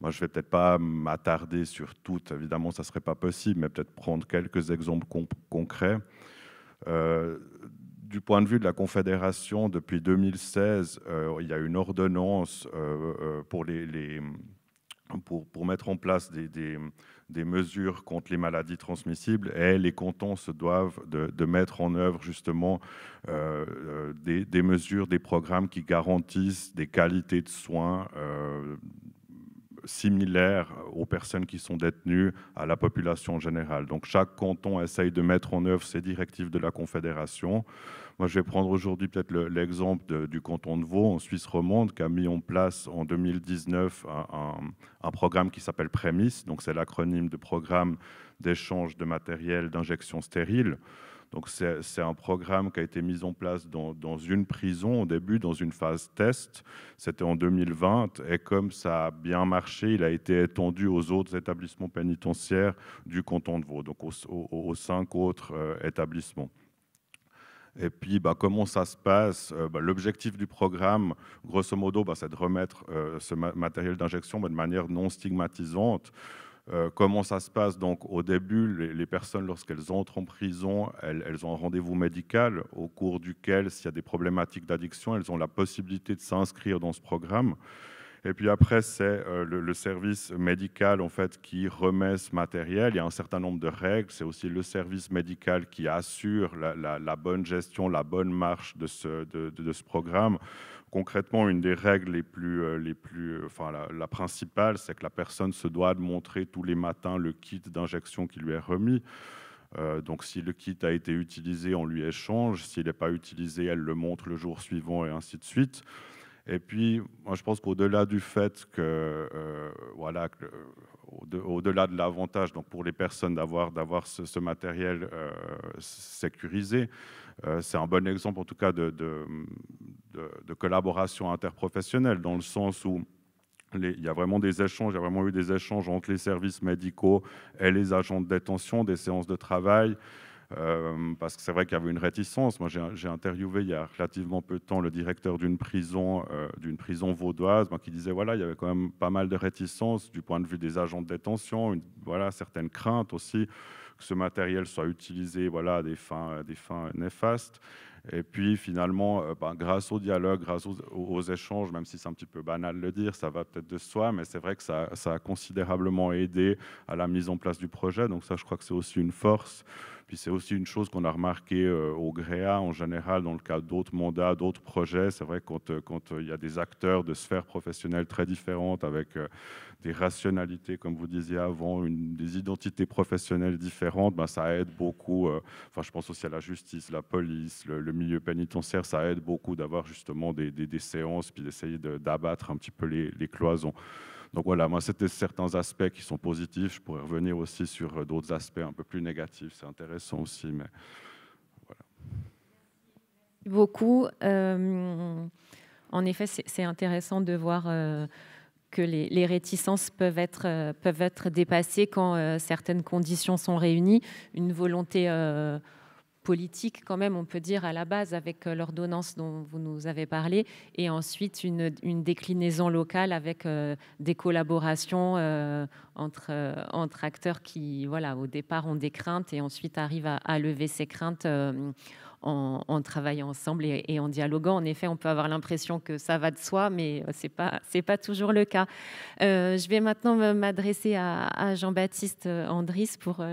Moi, je ne vais peut-être pas m'attarder sur toutes, évidemment, ça ne serait pas possible, mais peut-être prendre quelques exemples concrets. Euh, du point de vue de la Confédération, depuis 2016, euh, il y a une ordonnance euh, euh, pour, les, les, pour, mettre en place des, mesures contre les maladies transmissibles et les cantons se doivent de, mettre en œuvre justement des, mesures, des programmes qui garantissent des qualités de soins similaires aux personnes qui sont détenues, à la population générale. Donc chaque canton essaye de mettre en œuvre ses directives de la Confédération. Moi, je vais prendre aujourd'hui peut-être l'exemple du canton de Vaud, en Suisse romande, qui a mis en place en 2019 un, un programme qui s'appelle PREMIS, donc c'est l'acronyme de Programme d'échange de matériel d'injection stérile. Donc c'est un programme qui a été mis en place dans, une prison au début, dans une phase test. C'était en 2020 et comme ça a bien marché, il a été étendu aux autres établissements pénitentiaires du canton de Vaud, donc aux, cinq autres euh, établissements. Et puis, bah, comment ça se passe euh, bah, L'objectif du programme, grosso modo, bah, c'est de remettre euh, ce matériel d'injection de manière non stigmatisante. Euh, comment ça se passe Donc, au début, les, personnes, lorsqu'elles entrent en prison, elles, ont un rendez-vous médical au cours duquel, s'il y a des problématiques d'addiction, elles ont la possibilité de s'inscrire dans ce programme. Et puis après, c'est euh, le, service médical en fait qui remet ce matériel. Il y a un certain nombre de règles. C'est aussi le service médical qui assure la, bonne gestion, la bonne marche de ce programme. Concrètement, une des règles les plus, euh, les plus euh, enfin la, principale, c'est que la personne se doit de montrer tous les matins le kit d'injection qui lui est remis. Euh, donc si le kit a été utilisé, on lui échange. S'il n'est pas utilisé, elle le montre le jour suivant et ainsi de suite. Et puis, je pense qu'au-delà du fait que, voilà, au-delà de l'avantage donc pour les personnes d'avoir, d'avoir ce, matériel sécurisé, euh, c'est un bon exemple en tout cas de, collaboration interprofessionnelle, dans le sens où il y a vraiment des échanges, il vraiment eu des échanges entre les services médicaux et les agents de détention, des séances de travail. Euh, parce que c'est vrai qu'il y avait une réticence. Moi, j'ai interviewé il y a relativement peu de temps le directeur d'une prison, euh, prison vaudoise, qui disait voilà, il y avait quand même pas mal de réticence du point de vue des agents de détention, voilà certaines craintes aussi que ce matériel soit utilisé voilà, à des fins, des fins néfastes. Et puis finalement, euh, ben, grâce au dialogue, grâce aux, échanges, même si c'est un petit peu banal de le dire, ça va peut-être de soi, mais c'est vrai que ça, ça, a considérablement aidé à la mise en place du projet. Donc ça, je crois que c'est aussi une force. Puis c'est aussi une chose qu'on a remarqué euh, au Gréa e en général, dans le cas d'autres mandats, d'autres projets. C'est vrai quand, euh, quand euh, il y a des acteurs de sphères professionnelles très différentes, avec des rationalités, comme vous disiez avant, des identités professionnelles différentes, ben, ça aide beaucoup. Enfin, je pense aussi à la justice, la police, le, milieu pénitentiaire, ça aide beaucoup d'avoir justement des, séances, puis d'essayer d'abattre un petit peu les cloisons. Donc voilà, moi, c'était certains aspects qui sont positifs. Je pourrais revenir aussi sur euh, d'autres aspects un peu plus négatifs. C'est intéressant aussi, mais voilà. beaucoup. Euh, en effet, c'est intéressant de voir. Euh, que les, réticences peuvent être, peuvent être dépassées quand certaines conditions sont réunies, une volonté politique quand même, on peut dire, à la base avec euh, l'ordonnance dont vous nous avez parlé, et ensuite une, déclinaison locale avec euh, des collaborations euh, entre, entre acteurs qui, voilà, au départ ont des craintes et ensuite arrivent à lever ces craintes en, travaillant ensemble et, en dialoguant. En effet, on peut avoir l'impression que ça va de soi, mais euh, ce n'est pas, pas toujours le cas. Euh, je vais maintenant m'adresser à, Jean-Baptiste euh, Andris pour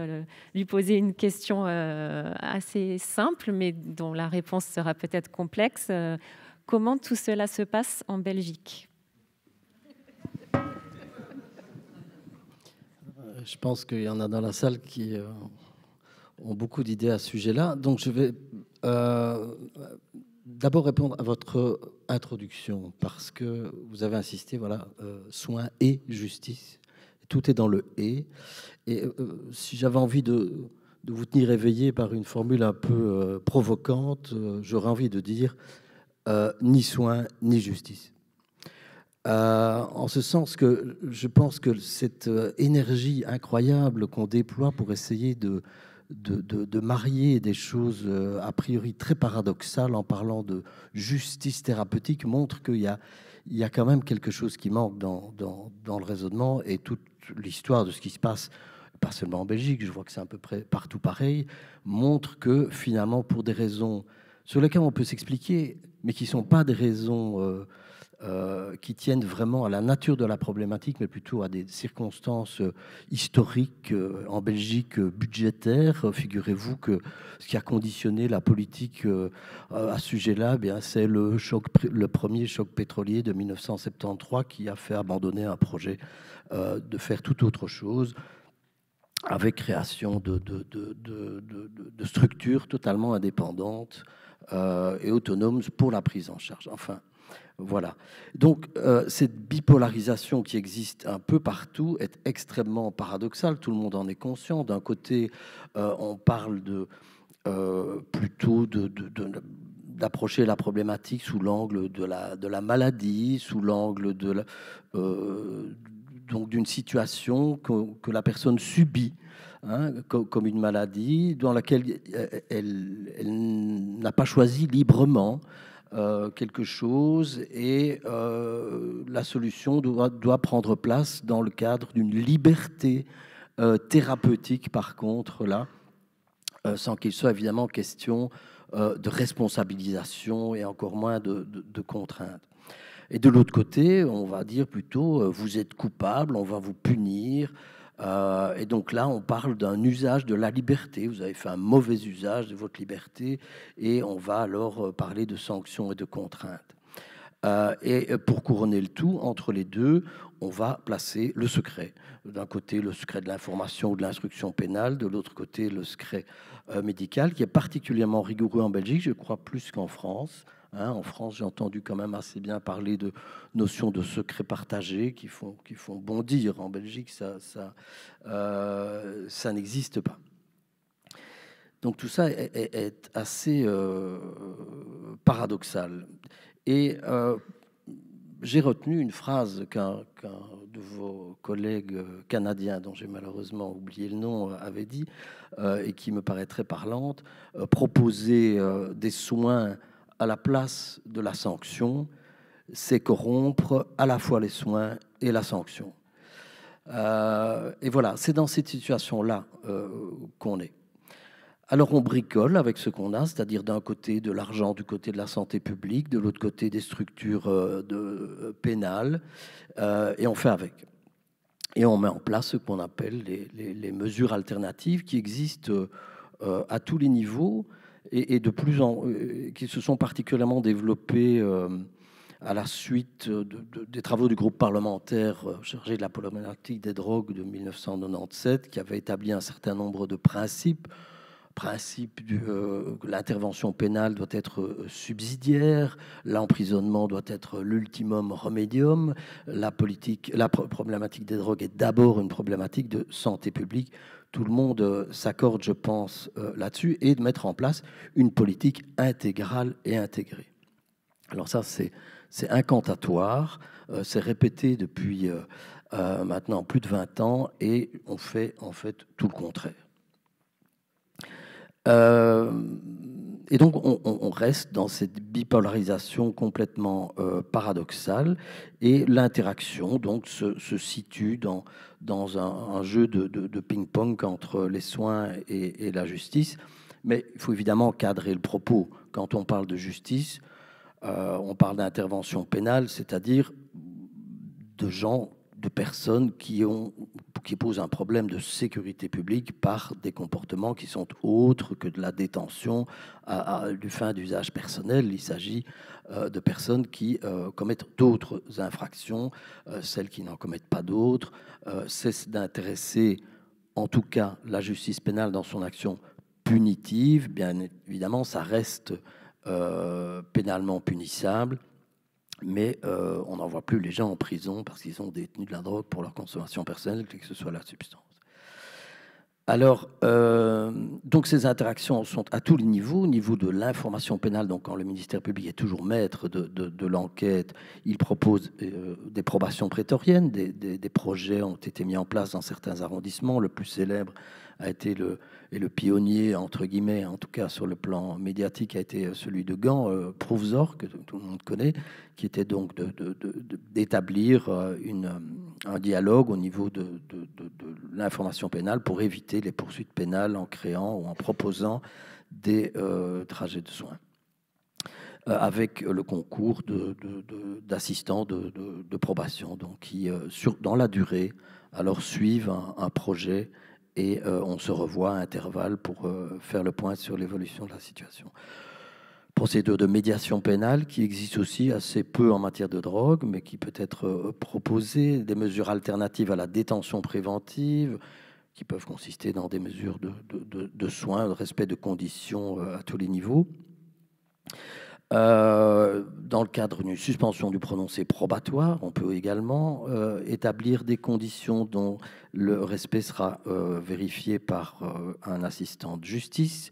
lui poser une question assez simple, mais dont la réponse sera peut-être complexe. Comment tout cela se passe en Belgique Je pense qu'il y en a dans la salle qui ont beaucoup d'idées à ce sujet-là. Donc je vais euh, d'abord répondre à votre introduction, parce que vous avez insisté, voilà, euh, soins et justice. Tout est dans le et. Et euh, si j'avais envie de, vous tenir éveillé par une formule un peu provocante, j'aurais envie de dire ni soins ni justice. en ce sens que je pense que cette énergie incroyable qu'on déploie pour essayer de, de, de, de, marier des choses euh, a priori très paradoxales en parlant de justice thérapeutique montre qu'il y a, il y quand même quelque chose qui manque dans, le raisonnement et toute l'histoire de ce qui se passe, pas seulement en Belgique, je vois que c'est à peu près partout pareil, montre que finalement pour des raisons sur lesquelles on peut s'expliquer, mais qui ne sont pas des raisons... Euh, euh, qui tiennent vraiment à la nature de la problématique, mais plutôt à des circonstances euh, historiques euh, en Belgique budgétaires. Figurez-vous que ce qui a conditionné la politique à ce sujet-là, eh bien c'est le, choc, le premier choc pétrolier de 1973 qui a fait abandonner un projet de faire tout autre chose avec création de, de, de structures totalement indépendantes et autonomes pour la prise en charge. Enfin, voilà. Donc euh, cette bipolarisation qui existe un peu partout est extrêmement paradoxale. Tout le monde en est conscient. D'un côté, euh, on parle de euh, plutôt de, d'approcher la problématique sous l'angle de la, de la maladie, sous l'angle de la, donc d'une situation que, la personne subit hein, comme, une maladie dans laquelle elle, elle n'a pas choisi librement euh, quelque chose et euh, la solution doit, doit, prendre place dans le cadre d'une liberté euh, thérapeutique, par contre, là, sans qu'il soit évidemment question de responsabilisation et encore moins de, de, de contraintes. Et de l'autre côté, on va dire plutôt, vous êtes coupable, on va vous punir, euh, et donc là, on parle d'un usage de la liberté. Vous avez fait un mauvais usage de votre liberté et on va alors euh, parler de sanctions et de contraintes. Euh, et pour couronner le tout, entre les deux, on va placer le secret. D'un côté, le secret de l'information ou de l'instruction pénale, de l'autre côté, le secret médical, qui est particulièrement rigoureux en Belgique, je crois plus qu'en France. Hein, en France, j'ai entendu quand même assez bien parler de notions de secret partagé qui font, qui font bondir. En Belgique, ça, ça, euh, n'existe pas. Donc tout ça est, assez euh, paradoxal. Et euh, j'ai retenu une phrase qu'un de vos collègues canadiens, dont j'ai malheureusement oublié le nom, avait dit, et qui me paraît très parlante, proposer des soins à la place de la sanction, c'est corrompre à la fois les soins et la sanction. Euh, et voilà, c'est dans cette situation-là euh, qu'on est. Alors on bricole avec ce qu'on a, c'est-à-dire d'un côté de l'argent du côté de la santé publique, de l'autre côté des structures euh, de, pénales, et on fait avec. Et on met en place ce qu'on appelle les, les, mesures alternatives qui existent à tous les niveaux, et, de plus en euh, qui se sont particulièrement développés euh, à la suite des travaux du groupe parlementaire euh, chargé de la problématique des drogues de 1997, qui avait établi un certain nombre de principes. Principe l'intervention pénale doit être subsidiaire, l'emprisonnement doit être l'ultimum remedium, la politique, la problématique des drogues est d'abord une problématique de santé publique tout le monde euh, s'accorde, je pense, euh, là-dessus, et de mettre en place une politique intégrale et intégrée. Alors ça, c'est incantatoire, euh, c'est répété depuis maintenant plus de 20 ans, et on fait en fait tout le contraire. Euh, et donc, on, reste dans cette bipolarisation complètement euh, paradoxale et l'interaction donc se, situe dans, dans un, jeu de, ping-pong entre les soins et, la justice. Mais il faut évidemment cadrer le propos. Quand on parle de justice, euh, on parle d'intervention pénale, c'est-à-dire de gens de personnes qui, ont, qui posent un problème de sécurité publique par des comportements qui sont autres que de la détention à, du fin d'usage personnel. Il s'agit euh, de personnes qui euh, commettent d'autres infractions, euh, celles qui n'en commettent pas d'autres, cessent d'intéresser en tout cas la justice pénale dans son action punitive. Bien évidemment, ça reste pénalement punissable mais euh, on on voit plus les gens en prison parce qu'ils ont détenu de la drogue pour leur consommation personnelle, que ce soit la substance. Alors, euh, donc ces interactions sont à tous les niveaux, au niveau de l'information pénale, donc quand le ministère public est toujours maître de, l'enquête, il propose euh, des probations prétoriennes, des, projets ont été mis en place dans certains arrondissements, le plus célèbre a été le, et le pionnier, entre guillemets, en tout cas sur le plan médiatique, a été celui de Gand, euh, que tout le monde connaît, qui était donc d'établir euh, euh, un dialogue au niveau de, l'information pénale pour éviter les poursuites pénales en créant ou en proposant des euh, trajets de soins avec le concours d'assistants de, probation, donc qui, sur, dans la durée, alors suivent un projet et euh, on se revoit à intervalles pour euh, faire le point sur l'évolution de la situation. Procédure de médiation pénale qui existe aussi assez peu en matière de drogue, mais qui peut être euh, proposée, des mesures alternatives à la détention préventive, qui peuvent consister dans des mesures de, de soins, de respect de conditions à tous les niveaux. Euh, dans le cadre d'une suspension du prononcé probatoire, on peut également euh, établir des conditions dont le respect sera euh, vérifié par un assistant de justice.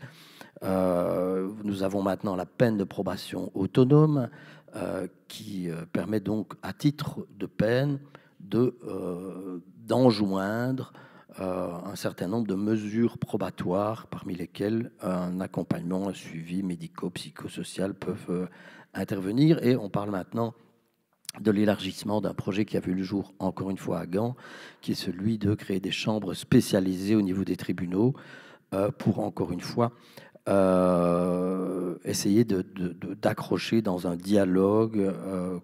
nous avons maintenant la peine de probation autonome qui permet donc à titre de peine d'enjoindre euh, un certain nombre de mesures probatoires, parmi lesquelles un accompagnement, un suivi médico-psychosocial peuvent euh, intervenir. Et on parle maintenant de l'élargissement d'un projet qui a vu le jour encore une fois à Gand, qui est celui de créer des chambres spécialisées au niveau des tribunaux euh, pour encore une fois essayer d'accrocher dans un dialogue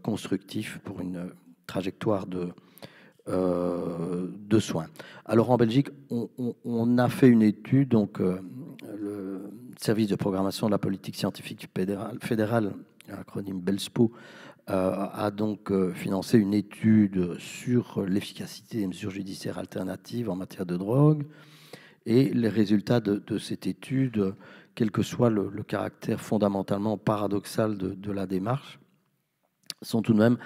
constructif pour une trajectoire de, euh, de soins. Alors en Belgique, on, a fait une étude, donc euh, le service de programmation de la politique scientifique fédérale, acronyme BELSPO, euh, a donc financé une étude sur l'efficacité des mesures judiciaires alternatives en matière de drogue. Et les résultats de, cette étude, quel que soit le, caractère fondamentalement paradoxal de, la démarche, sont tout de même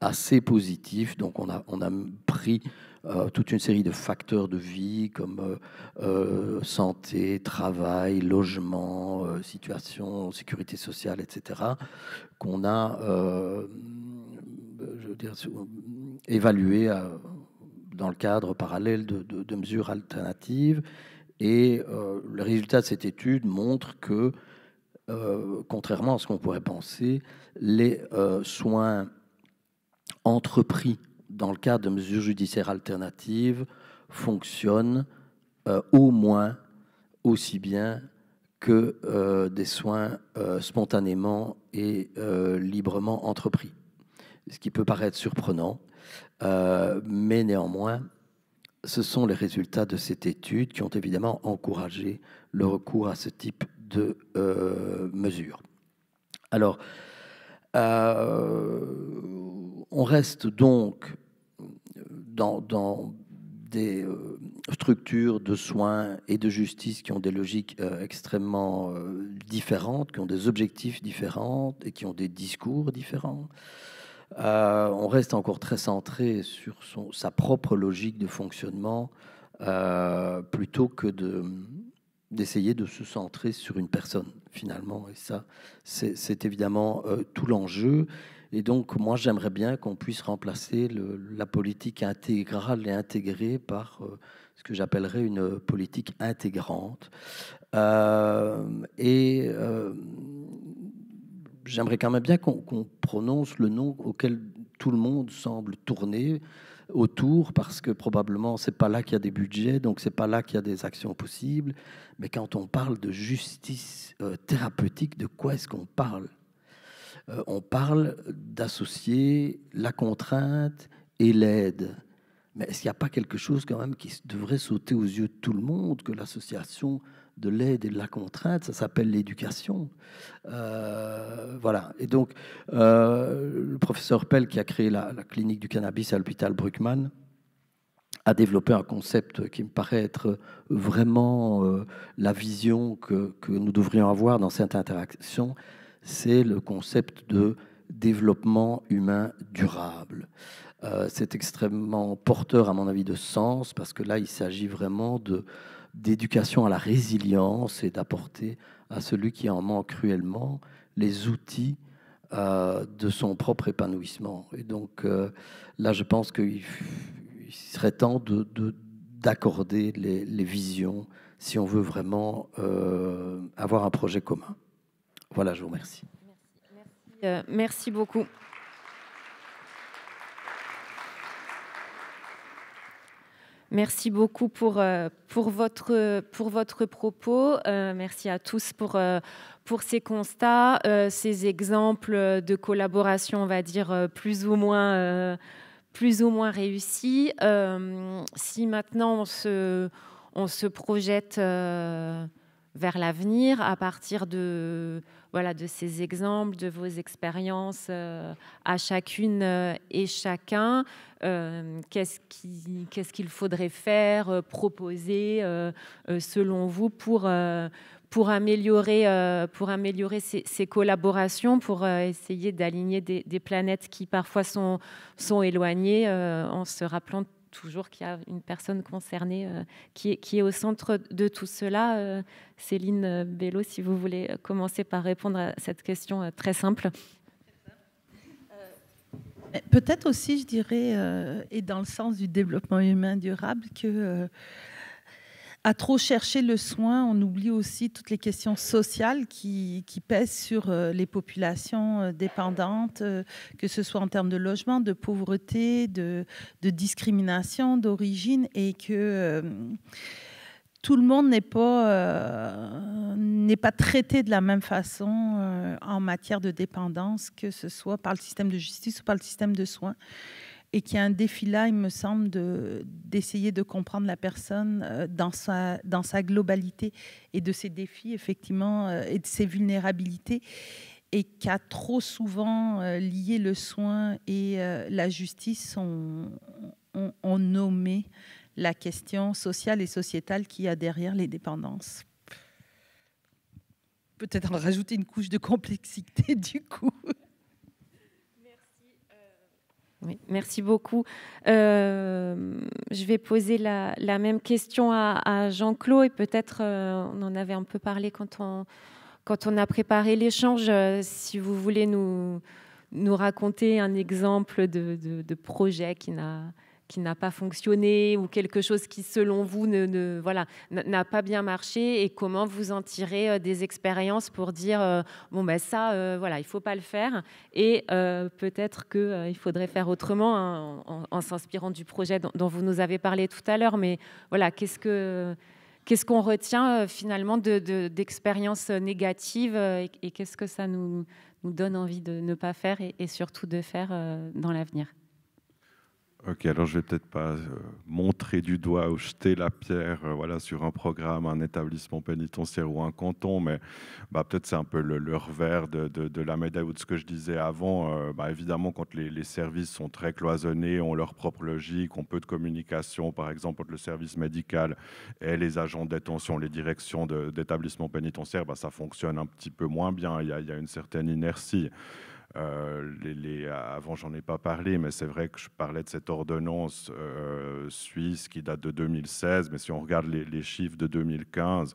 assez positif. Donc on a, on a pris euh, toute une série de facteurs de vie comme euh, euh, santé, travail, logement, situation, sécurité sociale, etc., qu'on a je évalué dans le cadre parallèle de, de, de mesures alternatives. Et le résultat de cette étude montre que, contrairement à ce qu'on pourrait penser, les soins entrepris dans le cadre de mesures judiciaires alternatives fonctionne euh, au moins aussi bien que euh, des soins euh, spontanément et librement entrepris. Ce qui peut paraître surprenant, mais néanmoins, ce sont les résultats de cette étude qui ont évidemment encouragé le recours à ce type de mesures. Alors, on reste donc dans, des euh, structures de soins et de justice qui ont des logiques euh, extrêmement euh, différentes, qui ont des objectifs différents et qui ont des discours différents. on reste encore très centré sur sa propre logique de fonctionnement plutôt que de, d'essayer de se centrer sur une personne finalement. Et ça, c'est évidemment tout l'enjeu. Et donc, moi, j'aimerais bien qu'on puisse remplacer la politique intégrale et intégrée par euh, ce que j'appellerais une politique intégrante. Euh, et euh, j'aimerais quand même bien qu'on prononce le nom auquel tout le monde semble tourner autour parce que probablement ce n'est pas là qu'il y a des budgets donc c'est pas là qu'il y a des actions possibles mais quand on parle de justice thérapeutique de quoi est-ce qu'on parle euh, on parle d'associer la contrainte et l'aide. Mais est-ce qu'il n'y a pas quelque chose quand même qui devrait sauter aux yeux de tout le monde que l'association de l'aide et de la contrainte, ça s'appelle l'éducation. Euh, voilà. Et donc, euh, le professeur Pell, qui a créé la, clinique du cannabis à l'hôpital Bruckmann, a développé un concept qui me paraît être vraiment la vision que, nous devrions avoir dans cette interaction, c'est le concept de développement humain durable. Euh, c'est extrêmement porteur, à mon avis, de sens, parce que là, il s'agit vraiment de, d'éducation à la résilience et d'apporter à celui qui en manque cruellement les outils euh, de son propre épanouissement. Et donc, euh, là, je pense qu'il serait temps de, d'accorder les, visions si on veut vraiment avoir un projet commun. Voilà, je vous remercie. Merci, euh, beaucoup. Merci beaucoup pour, euh, pour, votre, pour votre propos. Euh, merci à tous pour, pour ces constats, ces exemples de collaboration, on va dire, plus ou moins, plus ou moins réussis. si maintenant on se, on se projette vers l'avenir à partir de, voilà, de ces exemples, de vos expériences euh, à chacune euh, et chacun. Euh, qui Qu'est-ce qu'il faudrait faire, proposer selon vous pour, pour améliorer, pour améliorer ces, collaborations, pour essayer d'aligner des, planètes qui parfois sont, sont éloignées en se rappelant toujours qu'il y a une personne concernée euh, qui, est, qui, est, au centre de tout cela. Euh, Céline euh, Bello, si vous voulez commencer par répondre à cette question très simple. Peut-être aussi, je dirais, et dans le sens du développement humain durable, que trop chercher le soin, on oublie aussi toutes les questions sociales qui, pèsent sur euh, les populations euh, dépendantes, euh, que ce soit en termes de logement, de pauvreté, de, discrimination, d'origine, et que tout le monde n'est pas, pas traité de la même façon en matière de dépendance, que ce soit par le système de justice ou par le système de soins et qu'il y a un défi là, il me semble, d'essayer de, comprendre la personne euh, dans sa, dans sa globalité et de ses défis, effectivement, euh, et de ses vulnérabilités et qu'à trop souvent euh, lié le soin et la justice ont, on, nommé la question sociale et sociétale qu'il y a derrière les dépendances. Peut-être en rajouter une couche de complexité [laughs] du coup merci beaucoup. Euh, je vais poser la, même question à, Jean-Claude et peut-être euh, on en avait un peu parlé quand on, quand on a préparé l'échange. Euh, si vous voulez nous, nous raconter un exemple de, de projet qui n'a qui n'a pas fonctionné ou quelque chose qui, selon vous, ne, voilà, n'a pas bien marché et comment vous en tirez euh, des expériences pour dire euh, bon ben ça, il euh, voilà, il faut pas le faire et peut-être que il faudrait faire autrement hein, en, s'inspirant du projet dont, vous nous avez parlé tout à l'heure. Mais voilà, qu'est-ce que qu'est-ce qu'on retient finalement d'expériences de, négatives et, qu'est-ce que ça nous, nous donne envie de ne pas faire et surtout de faire dans l'avenir? Ok, alors je vais peut-être pas euh, montrer du doigt ou jeter la pierre, euh, voilà, sur un programme, un établissement pénitentiaire ou un canton, mais bah, peut-être c'est un peu le, revers de, la médaille ou de ce que je disais avant. Euh, bah, évidemment, quand les, services sont très cloisonnés, ont leur propre logique, ont peu de communication, par exemple entre le service médical et les agents de détention, les directions d'établissements pénitentiaires, bah, ça fonctionne un petit peu moins bien. il y a une certaine inertie. Euh, les, les, avant, j'en ai pas parlé, mais c'est vrai que je parlais de cette ordonnance euh, suisse qui date de 2016. Mais si on regarde les, chiffres de 2015,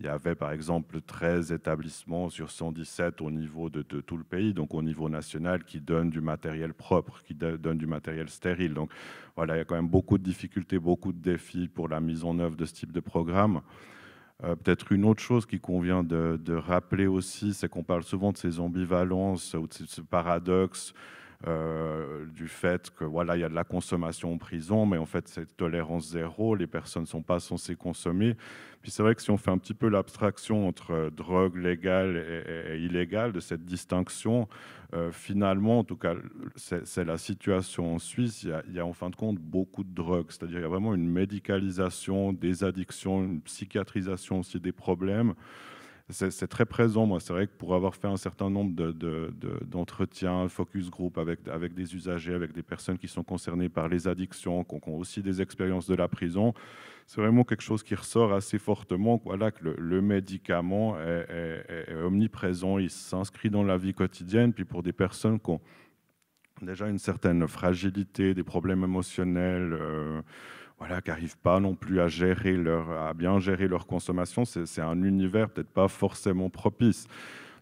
il y avait par exemple 13 établissements sur 117 au niveau de, de tout le pays, donc au niveau national, qui donnent du matériel propre, qui donnent du matériel stérile. Donc voilà, il y a quand même beaucoup de difficultés, beaucoup de défis pour la mise en œuvre de ce type de programme. Euh, peut-être une autre chose qui convient de, de rappeler aussi, c'est qu'on parle souvent de ces ambivalences ou de ce paradoxe euh, du fait que voilà, il y a de la consommation en prison, mais en fait, c'est tolérance zéro, les personnes ne sont pas censées consommer. Puis c'est vrai que si on fait un petit peu l'abstraction entre euh, drogue légale et, illégale, de cette distinction, euh, finalement, en tout cas, c'est la situation en Suisse, il y, a, en fin de compte beaucoup de drogues, c'est-à-dire y a vraiment une médicalisation des addictions, une psychiatrisation aussi des problèmes c'est très présent. Moi, c'est vrai que pour avoir fait un certain nombre d'entretiens, de, focus group avec, avec des usagers, avec des personnes qui sont concernées par les addictions, qui ont, aussi des expériences de la prison, c'est vraiment quelque chose qui ressort assez fortement. Voilà, que le, médicament est, omniprésent, il s'inscrit dans la vie quotidienne. Puis pour des personnes qui ont déjà une certaine fragilité, des problèmes émotionnels, euh, voilà, qui n'arrivent pas non plus à, bien gérer leur consommation. C'est un univers peut-être pas forcément propice.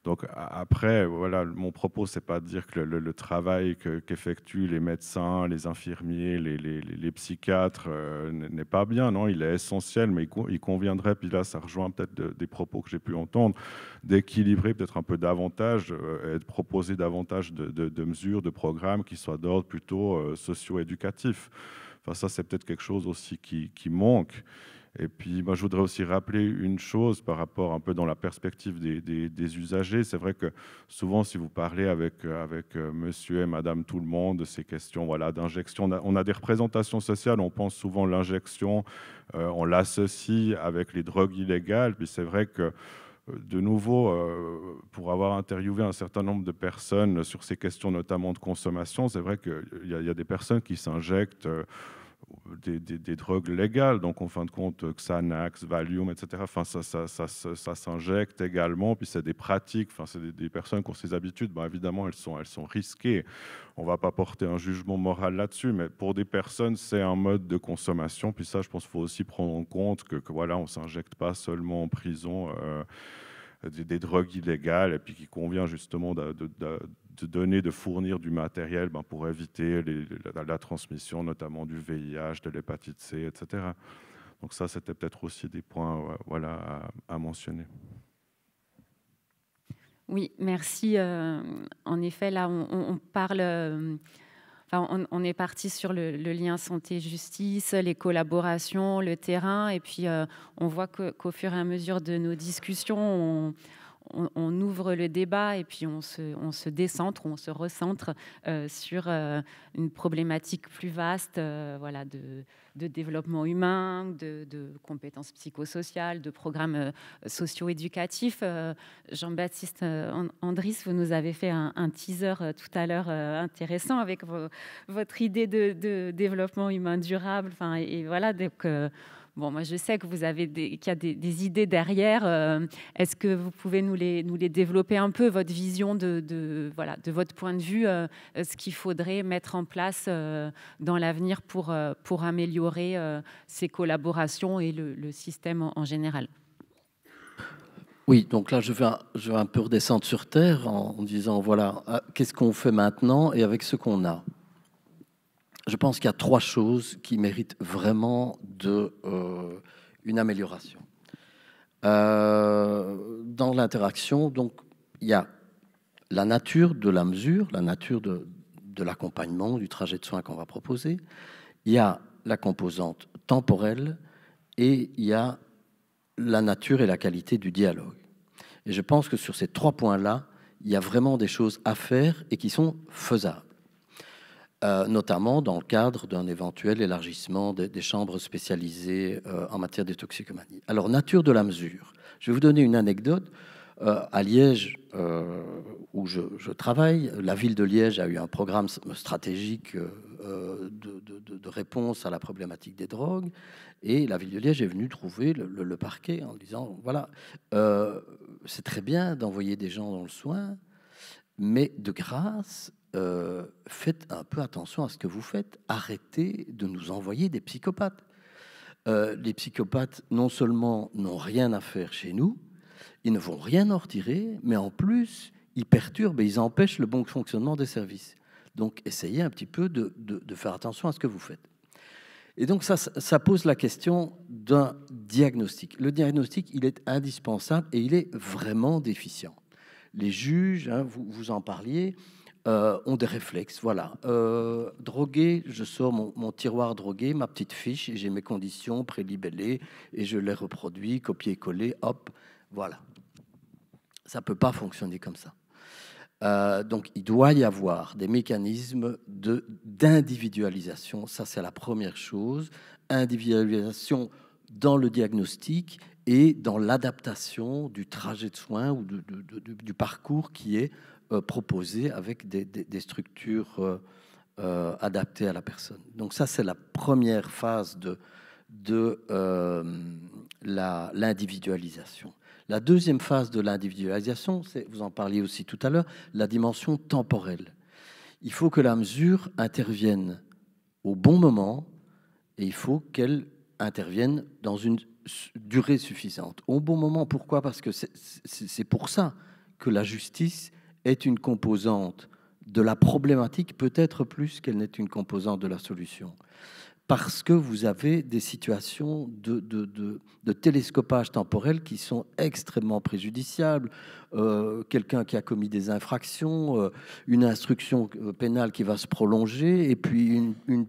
Donc après, voilà, mon propos, c'est pas de dire que le, travail qu'effectuent les médecins, les infirmiers, les, psychiatres euh, n'est pas bien, non, il est essentiel, mais il, conviendrait, puis là, ça rejoint peut-être des propos que j'ai pu entendre, d'équilibrer peut-être un peu davantage euh, et de proposer davantage de, mesures, de programmes qui soient d'ordre plutôt euh, socio-éducatif ça, c'est peut-être quelque chose aussi qui, qui manque. Et puis, bah, je voudrais aussi rappeler une chose par rapport un peu dans la perspective des, des, usagers. C'est vrai que souvent, si vous parlez avec, avec euh, monsieur et madame tout le monde de ces questions voilà, d'injection, on, a des représentations sociales, on pense souvent l'injection, euh, on l'associe avec les drogues illégales. Puis c'est vrai que euh, de nouveau, euh, pour avoir interviewé un certain nombre de personnes sur ces questions, notamment de consommation, c'est vrai qu'il y, a des personnes qui s'injectent euh, des, drogues légales, donc en fin de compte, Xanax, Valium, etc. Enfin, ça, ça, s'injecte également, puis c'est des pratiques, enfin, c'est des, personnes qui ont ces habitudes, ben, évidemment, elles sont, elles sont risquées. On ne va pas porter un jugement moral là-dessus, mais pour des personnes, c'est un mode de consommation, puis ça, je pense qu'il faut aussi prendre en compte que, voilà, on ne s'injecte pas seulement en prison. Euh, des, drogues illégales et puis qui convient justement de, de donner, de fournir du matériel ben, pour éviter la, transmission, notamment du VIH, de l'hépatite C, etc. Donc ça, c'était peut-être aussi des points euh, voilà, à, mentionner. Oui, merci. Euh, en effet, là, on, parle... Euh, enfin, on, est parti sur le, lien santé-justice, les collaborations, le terrain, et puis on voit qu'au fur et à mesure de nos discussions, on, on, ouvre le débat et puis on se, on se décentre, on se recentre euh, sur euh, une problématique plus vaste euh, voilà, de, développement humain, de, compétences psychosociales, de programmes socio-éducatifs. Jean-Baptiste Andris, vous nous avez fait un, teaser tout à l'heure intéressant avec votre idée de, développement humain durable. et voilà, donc Bon, moi, je sais que vous avez qu'il y a des, idées derrière. Euh, est-ce que vous pouvez nous les, nous les développer un peu, votre vision de, de voilà, de votre point de vue, euh, ce qu'il faudrait mettre en place euh, dans l'avenir pour, pour améliorer ces collaborations et le, système en, général oui, donc là, je vais, un, je vais un peu redescendre sur Terre en disant, voilà, ah, qu'est-ce qu'on fait maintenant et avec ce qu'on a je pense qu'il y a trois choses qui méritent vraiment de, euh, une amélioration. Euh, dans l'interaction, donc, il y a la nature de la mesure, la nature de, de l'accompagnement, du trajet de soins qu'on va proposer. Il y a la composante temporelle et il y a la nature et la qualité du dialogue. Et je pense que sur ces trois points-là, il y a vraiment des choses à faire et qui sont faisables. Euh, notamment dans le cadre d'un éventuel élargissement des, chambres spécialisées euh, en matière de toxicomanie. Alors, nature de la mesure. Je vais vous donner une anecdote. Euh, à Liège, où je, travaille, la ville de Liège a eu un programme stratégique de, réponse à la problématique des drogues, et la ville de Liège est venue trouver le parquet en disant, voilà, c'est très bien d'envoyer des gens dans le soin, mais de grâce, euh, faites un peu attention à ce que vous faites, arrêtez de nous envoyer des psychopathes. Euh, les psychopathes, non seulement n'ont rien à faire chez nous, ils ne vont rien en retirer, mais en plus, ils perturbent et ils empêchent le bon fonctionnement des services. Donc, essayez un petit peu de, faire attention à ce que vous faites. Et donc, ça, pose la question d'un diagnostic. Le diagnostic, il est indispensable et il est vraiment déficient. Les juges, hein, vous, vous en parliez, euh, ont des réflexes. Voilà. Euh, drogué, je sors mon, tiroir drogué, ma petite fiche, et j'ai mes conditions pré prélibellées, et je les reproduis, copier-coller, hop, voilà. Ça ne peut pas fonctionner comme ça. Euh, donc il doit y avoir des mécanismes d'individualisation, ça c'est la première chose, individualisation dans le diagnostic et dans l'adaptation du trajet de soins ou du parcours qui est euh, proposées avec des, structures euh, euh, adaptées à la personne. Donc ça, c'est la première phase de, de l'individualisation. La, la deuxième phase de l'individualisation, c'est, vous en parliez aussi tout à l'heure, la dimension temporelle. Il faut que la mesure intervienne au bon moment et il faut qu'elle intervienne dans une durée suffisante. Au bon moment, pourquoi Parce que c'est pour ça que la justice est une composante de la problématique, peut-être plus qu'elle n'est une composante de la solution. Parce que vous avez des situations de, de, télescopage temporel qui sont extrêmement préjudiciables. Euh, quelqu'un qui a commis des infractions, euh, une instruction euh, pénale qui va se prolonger, et puis une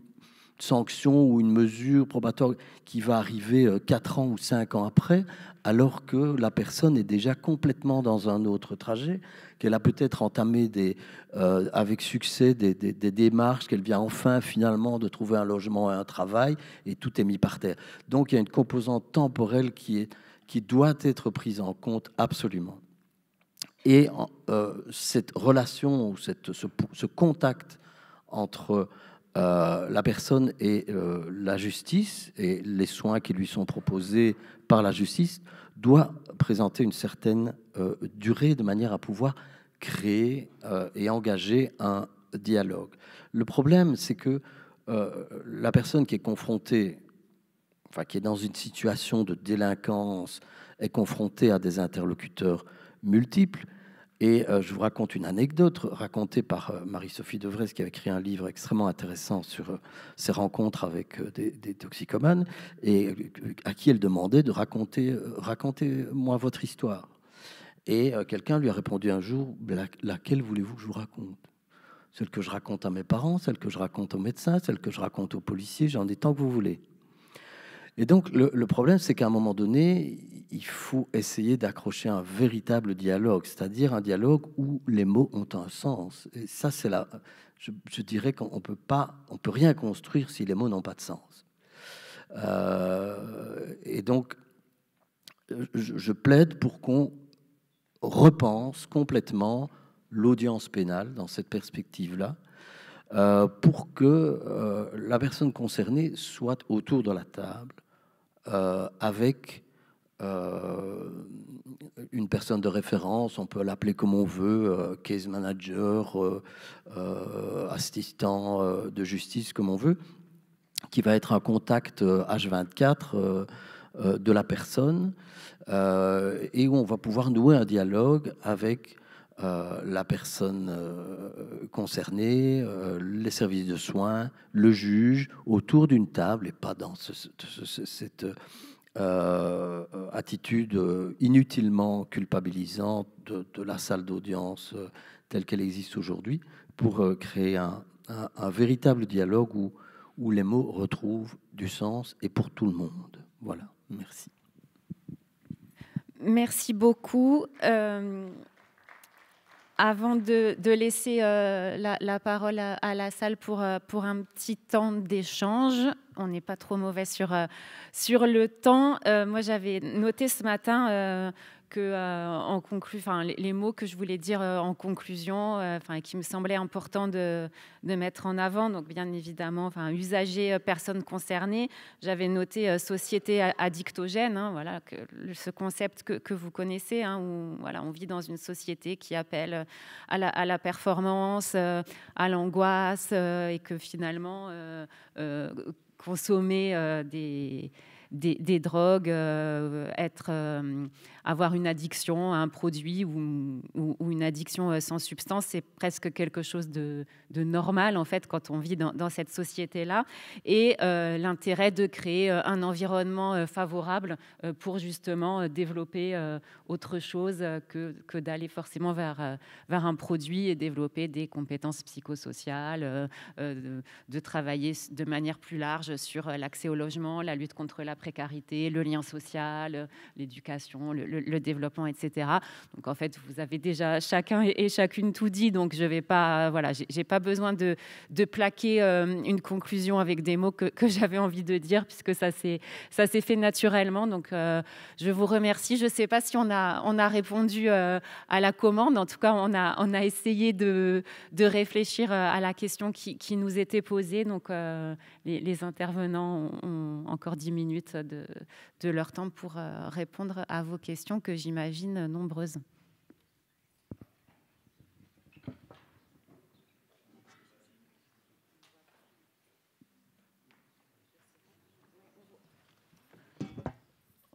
sanction ou une mesure probatoire qui va arriver 4 euh, ans ou 5 ans après, alors que la personne est déjà complètement dans un autre trajet, qu'elle a peut-être entamé des, euh, avec succès des, démarches, qu'elle vient enfin finalement de trouver un logement et un travail, et tout est mis par terre. Donc il y a une composante temporelle qui, est, qui doit être prise en compte absolument. Et euh, cette relation ou cette, ce, ce, contact entre euh, la personne et euh, la justice et les soins qui lui sont proposés par la justice doit présenter une certaine euh, durée de manière à pouvoir créer et engager un dialogue. Le problème, c'est que la personne qui est confrontée, enfin qui est dans une situation de délinquance, est confrontée à des interlocuteurs multiples et euh, je vous raconte une anecdote racontée par euh, Marie-Sophie Devrez, qui a écrit un livre extrêmement intéressant sur euh, ses rencontres avec des, toxicomanes, et à qui elle demandait de raconter, racontez-moi votre histoire. Et quelqu'un lui a répondu un jour, laquelle voulez-vous que je vous raconte Celle que je raconte à mes parents, celle que je raconte aux médecins, celle que je raconte aux policiers, j'en ai tant que vous voulez. Et donc le, le problème, c'est qu'à un moment donné, il faut essayer d'accrocher un véritable dialogue, c'est-à-dire un dialogue où les mots ont un sens. Et ça, c'est là, je, dirais qu'on peut pas, on peut rien construire si les mots n'ont pas de sens. Euh, et donc, je, plaide pour qu'on repense complètement l'audience pénale dans cette perspective-là, euh, pour que euh, la personne concernée soit autour de la table avec euh, une personne de référence, on peut l'appeler comme on veut, euh, case manager, euh, assistant de justice, comme on veut, qui va être un contact H24 de la personne et où on va pouvoir nouer un dialogue avec la personne concernée, les services de soins, le juge, autour d'une table et pas dans cette euh, attitude euh, inutilement culpabilisante de, la salle d'audience euh, telle qu'elle existe aujourd'hui pour créer un, véritable dialogue où, les mots retrouvent du sens et pour tout le monde. Voilà, merci. Merci beaucoup. Avant de, laisser euh, la, parole à, la salle euh, pour, un petit temps d'échange, on n'est pas trop mauvais sur, euh, sur le temps. moi, j'avais noté ce matin que euh, en conclu, enfin les, mots que je voulais dire euh, en conclusion, euh, enfin qui me semblait important de, mettre en avant. Donc bien évidemment, enfin usagers, personnes concernées. J'avais noté société addictogène, hein, voilà que, ce concept que, vous connaissez, hein, où voilà on vit dans une société qui appelle à la, performance, à l'angoisse, et que finalement consommer des des, drogues, être avoir une addiction à un produit ou, une addiction euh, sans substance, c'est presque quelque chose de, normal en fait quand on vit dans, cette société-là. Et euh, l'intérêt de créer euh, un environnement favorable pour justement développer autre chose que, que d'aller forcément vers, vers un produit et développer des compétences psychosociales, de travailler de manière plus large sur l'accès au logement, la lutte contre la précarité, le lien social, l'éducation, le, le, développement, etc. Donc en fait, vous avez déjà chacun et chacune tout dit, donc je vais pas, voilà, j'ai pas besoin de, plaquer euh, une conclusion avec des mots que, j'avais envie de dire, puisque ça s'est ça s'est fait naturellement. Donc euh, je vous remercie. Je sais pas si on a on a répondu euh, à la commande. En tout cas, on a on a essayé de, réfléchir à la question qui, nous était posée. Donc les, intervenants ont, encore 10 minutes de leur temps pour répondre à vos questions que j'imagine nombreuses.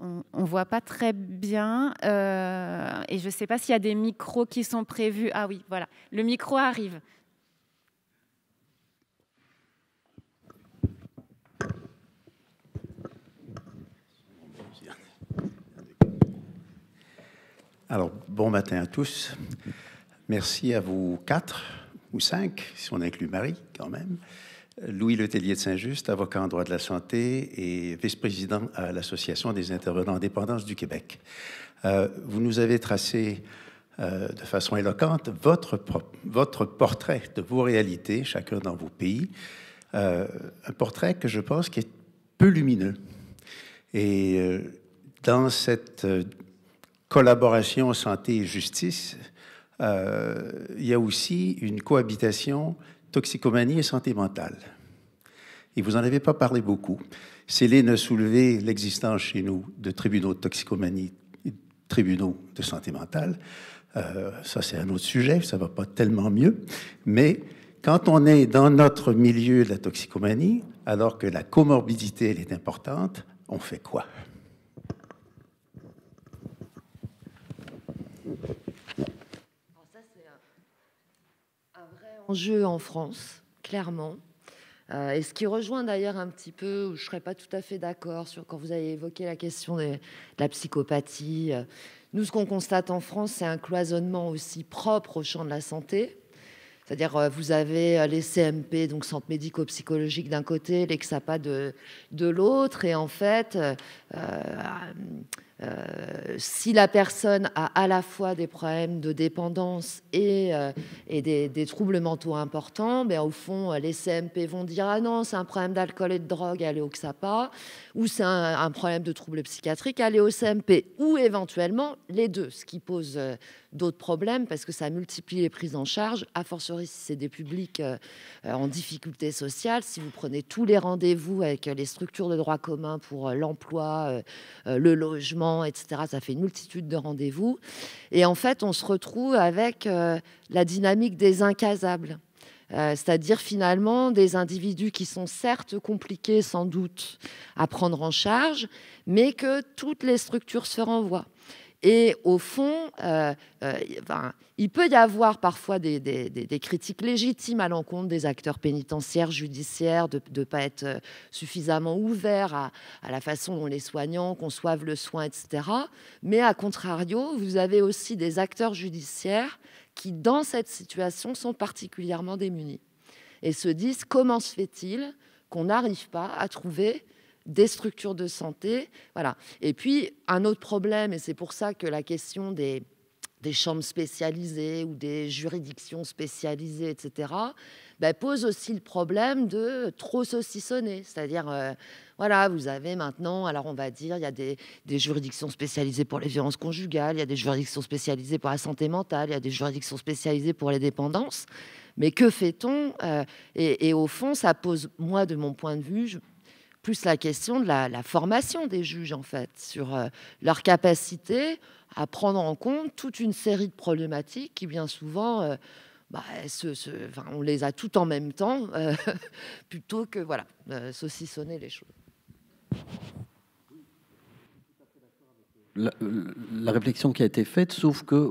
on ne voit pas très bien. Euh, et je ne sais pas s'il y a des micros qui sont prévus. Ah oui, voilà. Le micro arrive. Alors, bon matin à tous. Merci à vous quatre ou cinq, si on inclut Marie quand même. Louis Letellier de Saint-Just, avocat en droit de la santé et vice-président à l'Association des intervenants en dépendance du Québec. Euh, vous nous avez tracé euh, de façon éloquente votre, votre portrait de vos réalités, chacun dans vos pays. Euh, un portrait que je pense qui est peu lumineux. Et dans cette collaboration santé et justice, euh, il y a aussi une cohabitation toxicomanie et santé mentale. Et vous n'en avez pas parlé beaucoup. Céline a soulevé l'existence chez nous de tribunaux de toxicomanie et de tribunaux de santé mentale. Euh, ça, c'est un autre sujet, ça va pas tellement mieux. Mais quand on est dans notre milieu de la toxicomanie, alors que la comorbidité, elle est importante, on fait quoi? en en France, clairement. Euh, et ce qui rejoint d'ailleurs un petit peu, où je ne serais pas tout à fait d'accord sur quand vous avez évoqué la question de la psychopathie. Euh, nous, ce qu'on constate en France, c'est un cloisonnement aussi propre au champ de la santé. C'est-à-dire, euh, vous avez les CMP, donc centre médico psychologique d'un côté, l'EXAPA de, de l'autre, et en fait, euh, si la personne a à la fois des problèmes de dépendance et, euh, des, troubles mentaux importants, ben, au fond, euh, les CMP vont dire Ah non, c'est un problème d'alcool et de drogue, allez au XAPA, ou c'est un, un, problème de troubles psychiatriques, allez au CMP, ou éventuellement les deux, ce qui pose d'autres problèmes parce que ça multiplie les prises en charge, a fortiori si c'est des publics euh, en difficulté sociale, si vous prenez tous les rendez-vous avec les structures de droit commun pour euh, l'emploi, euh, le logement, etc., ça fait une multitude de rendez-vous. Et en fait, on se retrouve avec la dynamique des incasables. c'est-à-dire finalement des individus qui sont certes compliqués sans doute à prendre en charge, mais que toutes les structures se renvoient. Et au fond, euh, euh, il peut y avoir parfois des, critiques légitimes à l'encontre des acteurs pénitentiaires, judiciaires, de ne pas être euh, suffisamment ouverts à, à, la façon dont les soignants conçoivent le soin, etc. Mais à contrario, vous avez aussi des acteurs judiciaires qui, dans cette situation, sont particulièrement démunis et se disent comment se fait-il qu'on n'arrive pas à trouver des structures de santé. Voilà. Et puis, un autre problème, et c'est pour ça que la question des, des chambres spécialisées ou des juridictions spécialisées, etc., ben, pose aussi le problème de trop saucissonner. C'est-à-dire, euh, voilà, vous avez maintenant, alors on va dire, il y a des, juridictions spécialisées pour les violences conjugales, il y a des juridictions spécialisées pour la santé mentale, il y a des juridictions spécialisées pour les dépendances. Mais que fait-on euh, et, au fond, ça pose, moi, de mon point de vue, plus la question de la, formation des juges, en fait, sur euh, leur capacité à prendre en compte toute une série de problématiques qui, bien souvent, euh, bah, on les a tout en même temps, euh, [laughs] plutôt que voilà, saucissonner les choses. La, réflexion qui a été faite, sauf que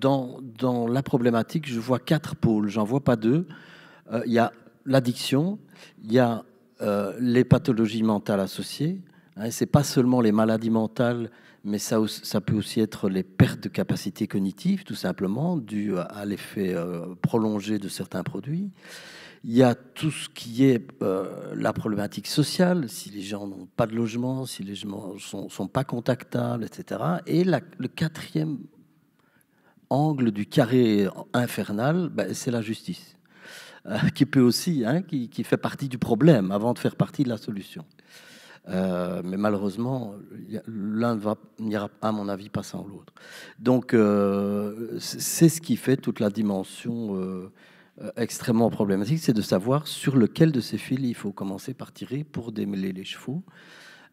dans, dans la problématique, je vois quatre pôles, j'en vois pas deux. Il y a l'addiction, il y a euh, les pathologies mentales associées. Hein, c'est pas seulement les maladies mentales, mais ça, ça peut aussi être les pertes de capacité cognitive, tout simplement, dues à l'effet euh, prolongé de certains produits. Il y a tout ce qui est euh, la problématique sociale, si les gens n'ont pas de logement, si les gens ne sont, pas contactables, etc. Et le quatrième angle du carré infernal, ben, c'est la justice. Euh, qui peut aussi, hein, qui, fait partie du problème avant de faire partie de la solution. Euh, mais malheureusement, l'un n'ira, à mon avis, pas sans l'autre. Donc, euh, c'est ce qui fait toute la dimension extrêmement problématique, c'est de savoir sur lequel de ces fils il faut commencer par tirer pour démêler les chevaux.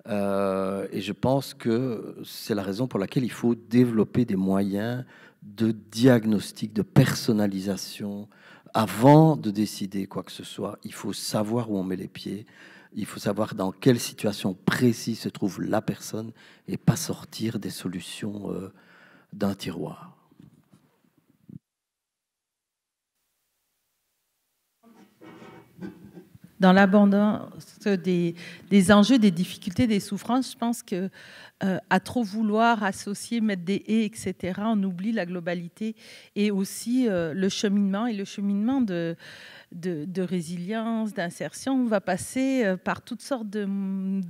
et je pense que c'est la raison pour laquelle il faut développer des moyens de diagnostic, de personnalisation avant de décider quoi que ce soit, il faut savoir où on met les pieds, il faut savoir dans quelle situation précise se trouve la personne et pas sortir des solutions euh, d'un tiroir. dans l'abondance des, enjeux, des difficultés, des souffrances, je pense que euh, à trop vouloir associer, mettre des et, etc., on oublie la globalité et aussi euh, le cheminement et le cheminement de, de, résilience, d'insertion. On va passer euh, par toutes sortes de,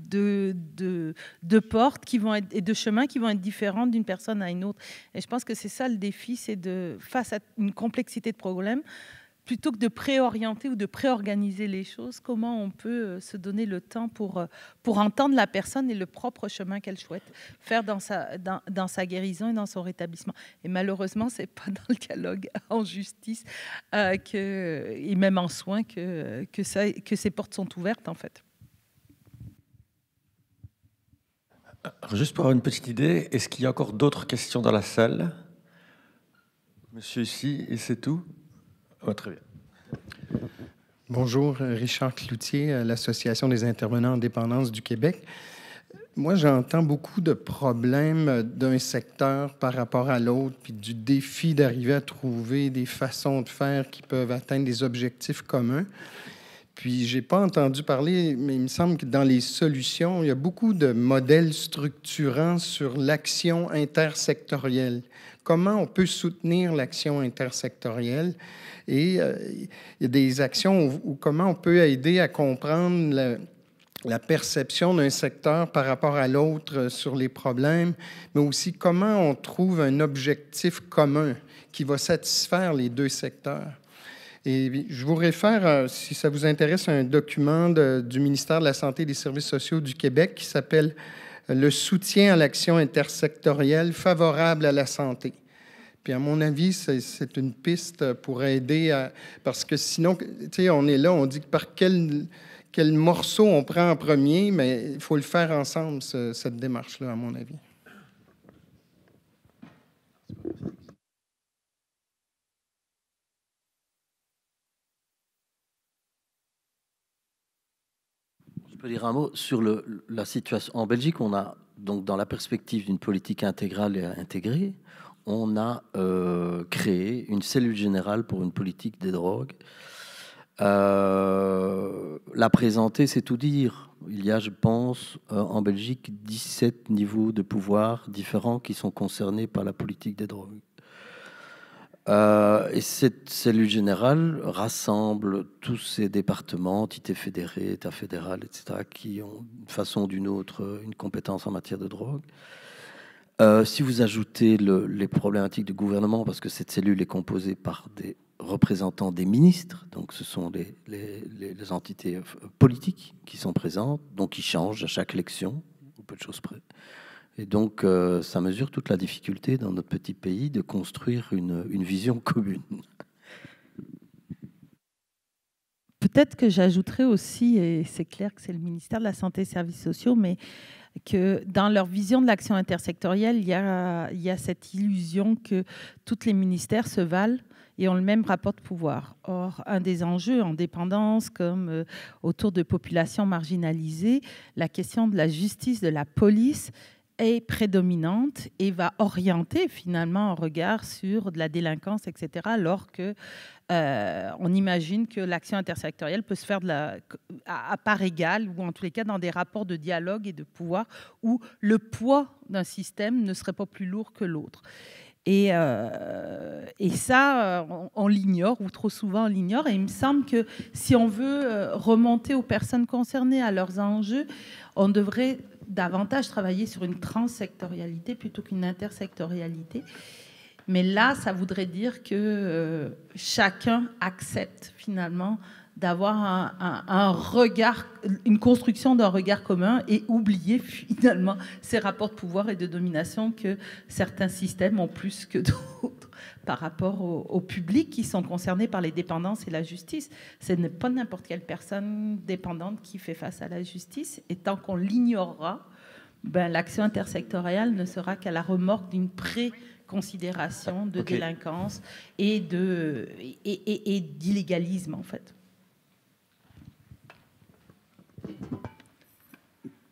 de, de, portes qui vont être, et de chemins qui vont être différents d'une personne à une autre. Et je pense que c'est ça le défi, c'est de, face à une complexité de problèmes, plutôt que de préorienter ou de préorganiser les choses, comment on peut euh, se donner le temps pour, euh, pour entendre la personne et le propre chemin qu'elle souhaite faire dans sa, dans, sa guérison et dans son rétablissement. Et malheureusement, ce n'est pas dans le dialogue [laughs] en justice euh, que, et même en soins que, que, ça, que ces portes sont ouvertes, en fait. juste pour avoir une petite idée, est-ce qu'il y a encore d'autres questions dans la salle Monsieur ici, et c'est tout ah, très bien. Bonjour, Richard Cloutier, l'Association des intervenants en dépendance du Québec. Moi, j'entends beaucoup de problèmes d'un secteur par rapport à l'autre, puis du défi d'arriver à trouver des façons de faire qui peuvent atteindre des objectifs communs. Puis, j'ai pas entendu parler, mais il me semble que dans les solutions, il y a beaucoup de modèles structurants sur l'action intersectorielle comment on peut soutenir l'action intersectorielle et euh, y a des actions ou comment on peut aider à comprendre la perception d'un secteur par rapport à l'autre euh, sur les problèmes, mais aussi comment on trouve un objectif commun qui va satisfaire les deux secteurs. Et je vous réfère, euh, si ça vous intéresse, à un document du ministère de la Santé et des Services sociaux du Québec qui s'appelle le soutien à l'action intersectorielle favorable à la santé. Puis à mon avis, c'est une piste pour aider à... Parce que sinon, tu sais, on est là, on dit par quel, morceau on prend en premier, mais il faut le faire ensemble, cette démarche-là, à mon avis. peux dire un mot sur le, la situation en Belgique On a donc dans la perspective d'une politique intégrale et intégrée, on a euh, créé une cellule générale pour une politique des drogues. Euh, la présenter, c'est tout dire. Il y a, je pense, euh, en Belgique, 17 niveaux de pouvoir différents qui sont concernés par la politique des drogues. Euh, et cette cellule générale rassemble tous ces départements, entités fédérées, États fédérales, etc., qui ont d'une façon ou d'une autre une compétence en matière de drogue. Euh, si vous ajoutez les problématiques du gouvernement, parce que cette cellule est composée par des représentants des ministres, donc ce sont les, les entités euh, politiques qui sont présentes, donc qui changent à chaque élection, peu de choses près. Et donc, euh, ça mesure toute la difficulté dans notre petit pays de construire une, une vision commune. Peut-être que j'ajouterais aussi, et c'est clair que c'est le ministère de la Santé et Services sociaux, mais que dans leur vision de l'action intersectorielle, il y, a, il y a, cette illusion que tous les ministères se valent et ont le même rapport de pouvoir. Or, un des enjeux en dépendance, comme euh, autour de populations marginalisées, la question de la justice, de la police, est prédominante et va orienter finalement un regard sur de la délinquance, etc., alors que euh, on imagine que l'action intersectorielle peut se faire de la, à, part égale ou en tous les cas dans des rapports de dialogue et de pouvoir où le poids d'un système ne serait pas plus lourd que l'autre. Et, euh, et, ça, on, on l'ignore, ou trop souvent on l'ignore. Et il me semble que si on veut euh, remonter aux personnes concernées, à leurs enjeux, on devrait davantage travailler sur une transsectorialité plutôt qu'une intersectorialité. Mais là, ça voudrait dire que euh, chacun accepte finalement d'avoir un, un, regard, une construction d'un regard commun et oublier finalement ces rapports de pouvoir et de domination que certains systèmes ont plus que d'autres par rapport au public qui sont concernés par les dépendances et la justice. Ce n'est pas n'importe quelle personne dépendante qui fait face à la justice. Et tant qu'on l'ignorera, ben, l'action intersectorielle ne sera qu'à la remorque d'une pré-considération de délinquance et d'illégalisme, en fait.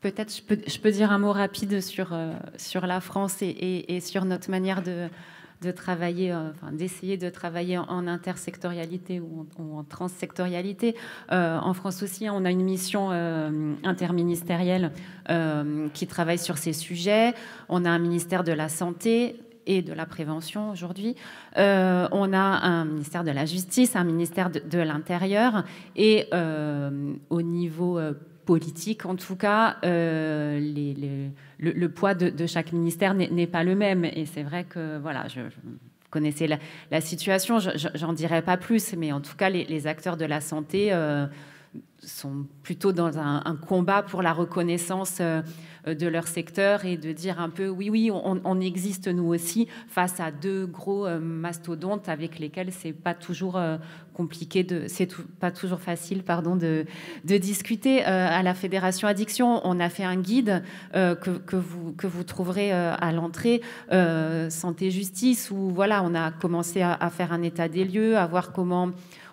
Peut-être je peux, je peux, dire un mot rapide sur, euh, sur la France et sur notre manière de, de travailler, euh, d'essayer de travailler en, intersectorialité ou en, transsectorialité. Euh, en France aussi, on a une mission euh, interministérielle qui travaille sur ces sujets. On a un ministère de la Santé et de la prévention aujourd'hui. on a un ministère de la Justice, un ministère de, l'Intérieur et au niveau politique, en tout cas, euh, les, le, poids de, chaque ministère n'est pas le même. Et c'est vrai que, voilà, je, connaissais la, situation, j'en dirais dirai pas plus, mais en tout cas, les, acteurs de la santé euh, sont plutôt dans un, un, combat pour la reconnaissance euh, euh, de leur secteur et de dire un peu oui, oui, on, existe nous aussi face à deux gros euh, mastodontes avec lesquels c'est pas toujours euh, compliqué de, c'est pas toujours facile, pardon, de, discuter. à la Fédération Addiction, on a fait un guide que, vous, que vous trouverez à l'entrée, Santé Justice, où voilà, on a commencé à faire un état des lieux, à voir comment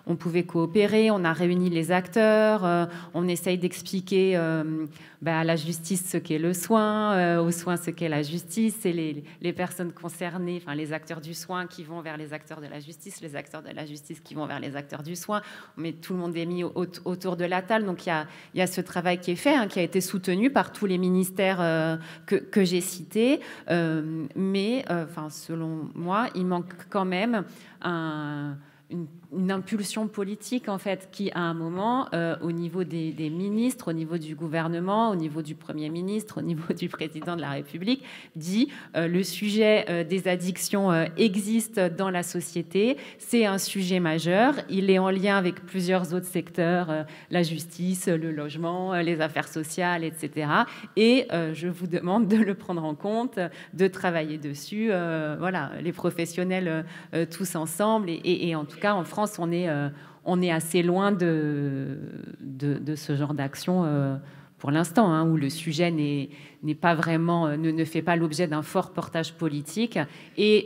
on pouvait coopérer, on a réuni les acteurs, euh, on essaye d'expliquer euh, bah, à la justice ce qu'est le soin, aux euh, au soin ce qu'est la justice, et les, personnes concernées, enfin les acteurs du soin qui vont vers les acteurs de la justice, les acteurs de la justice qui vont vers les acteurs du soin, mais tout le monde est mis autour de la table, donc il y a, ce travail qui est fait, hein, qui a été soutenu par tous les ministères que, j'ai cités, mais selon moi, il manque quand même un, une une impulsion politique en fait qui à un moment euh, au niveau des, ministres, au niveau du gouvernement, au niveau du premier ministre, au niveau du président de la République dit euh, le sujet euh, des addictions existe dans la société, c'est un sujet majeur, il est en lien avec plusieurs autres secteurs, la justice, le logement, les affaires sociales, etc. Et je vous demande de le prendre en compte, de travailler dessus, voilà les professionnels tous ensemble et en tout cas en France euh, on est, assez loin de, ce genre d'action euh, pour l'instant, hein, où le sujet n'est pas vraiment, euh, ne, fait pas l'objet d'un fort portage politique. Et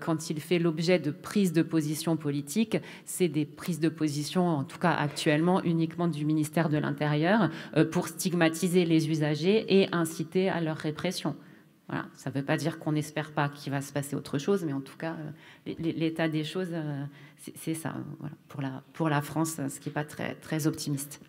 quand il fait l'objet de prises de position politique, c'est des prises de position, en tout cas actuellement, uniquement du ministère de l'Intérieur, pour stigmatiser les usagers et inciter à leur répression. Voilà. Ça ne veut pas dire qu'on n'espère pas qu'il va se passer autre chose, mais en tout cas, l'état des choses, c'est ça, hein, pour, la, France, ce qui n'est pas très, très optimiste.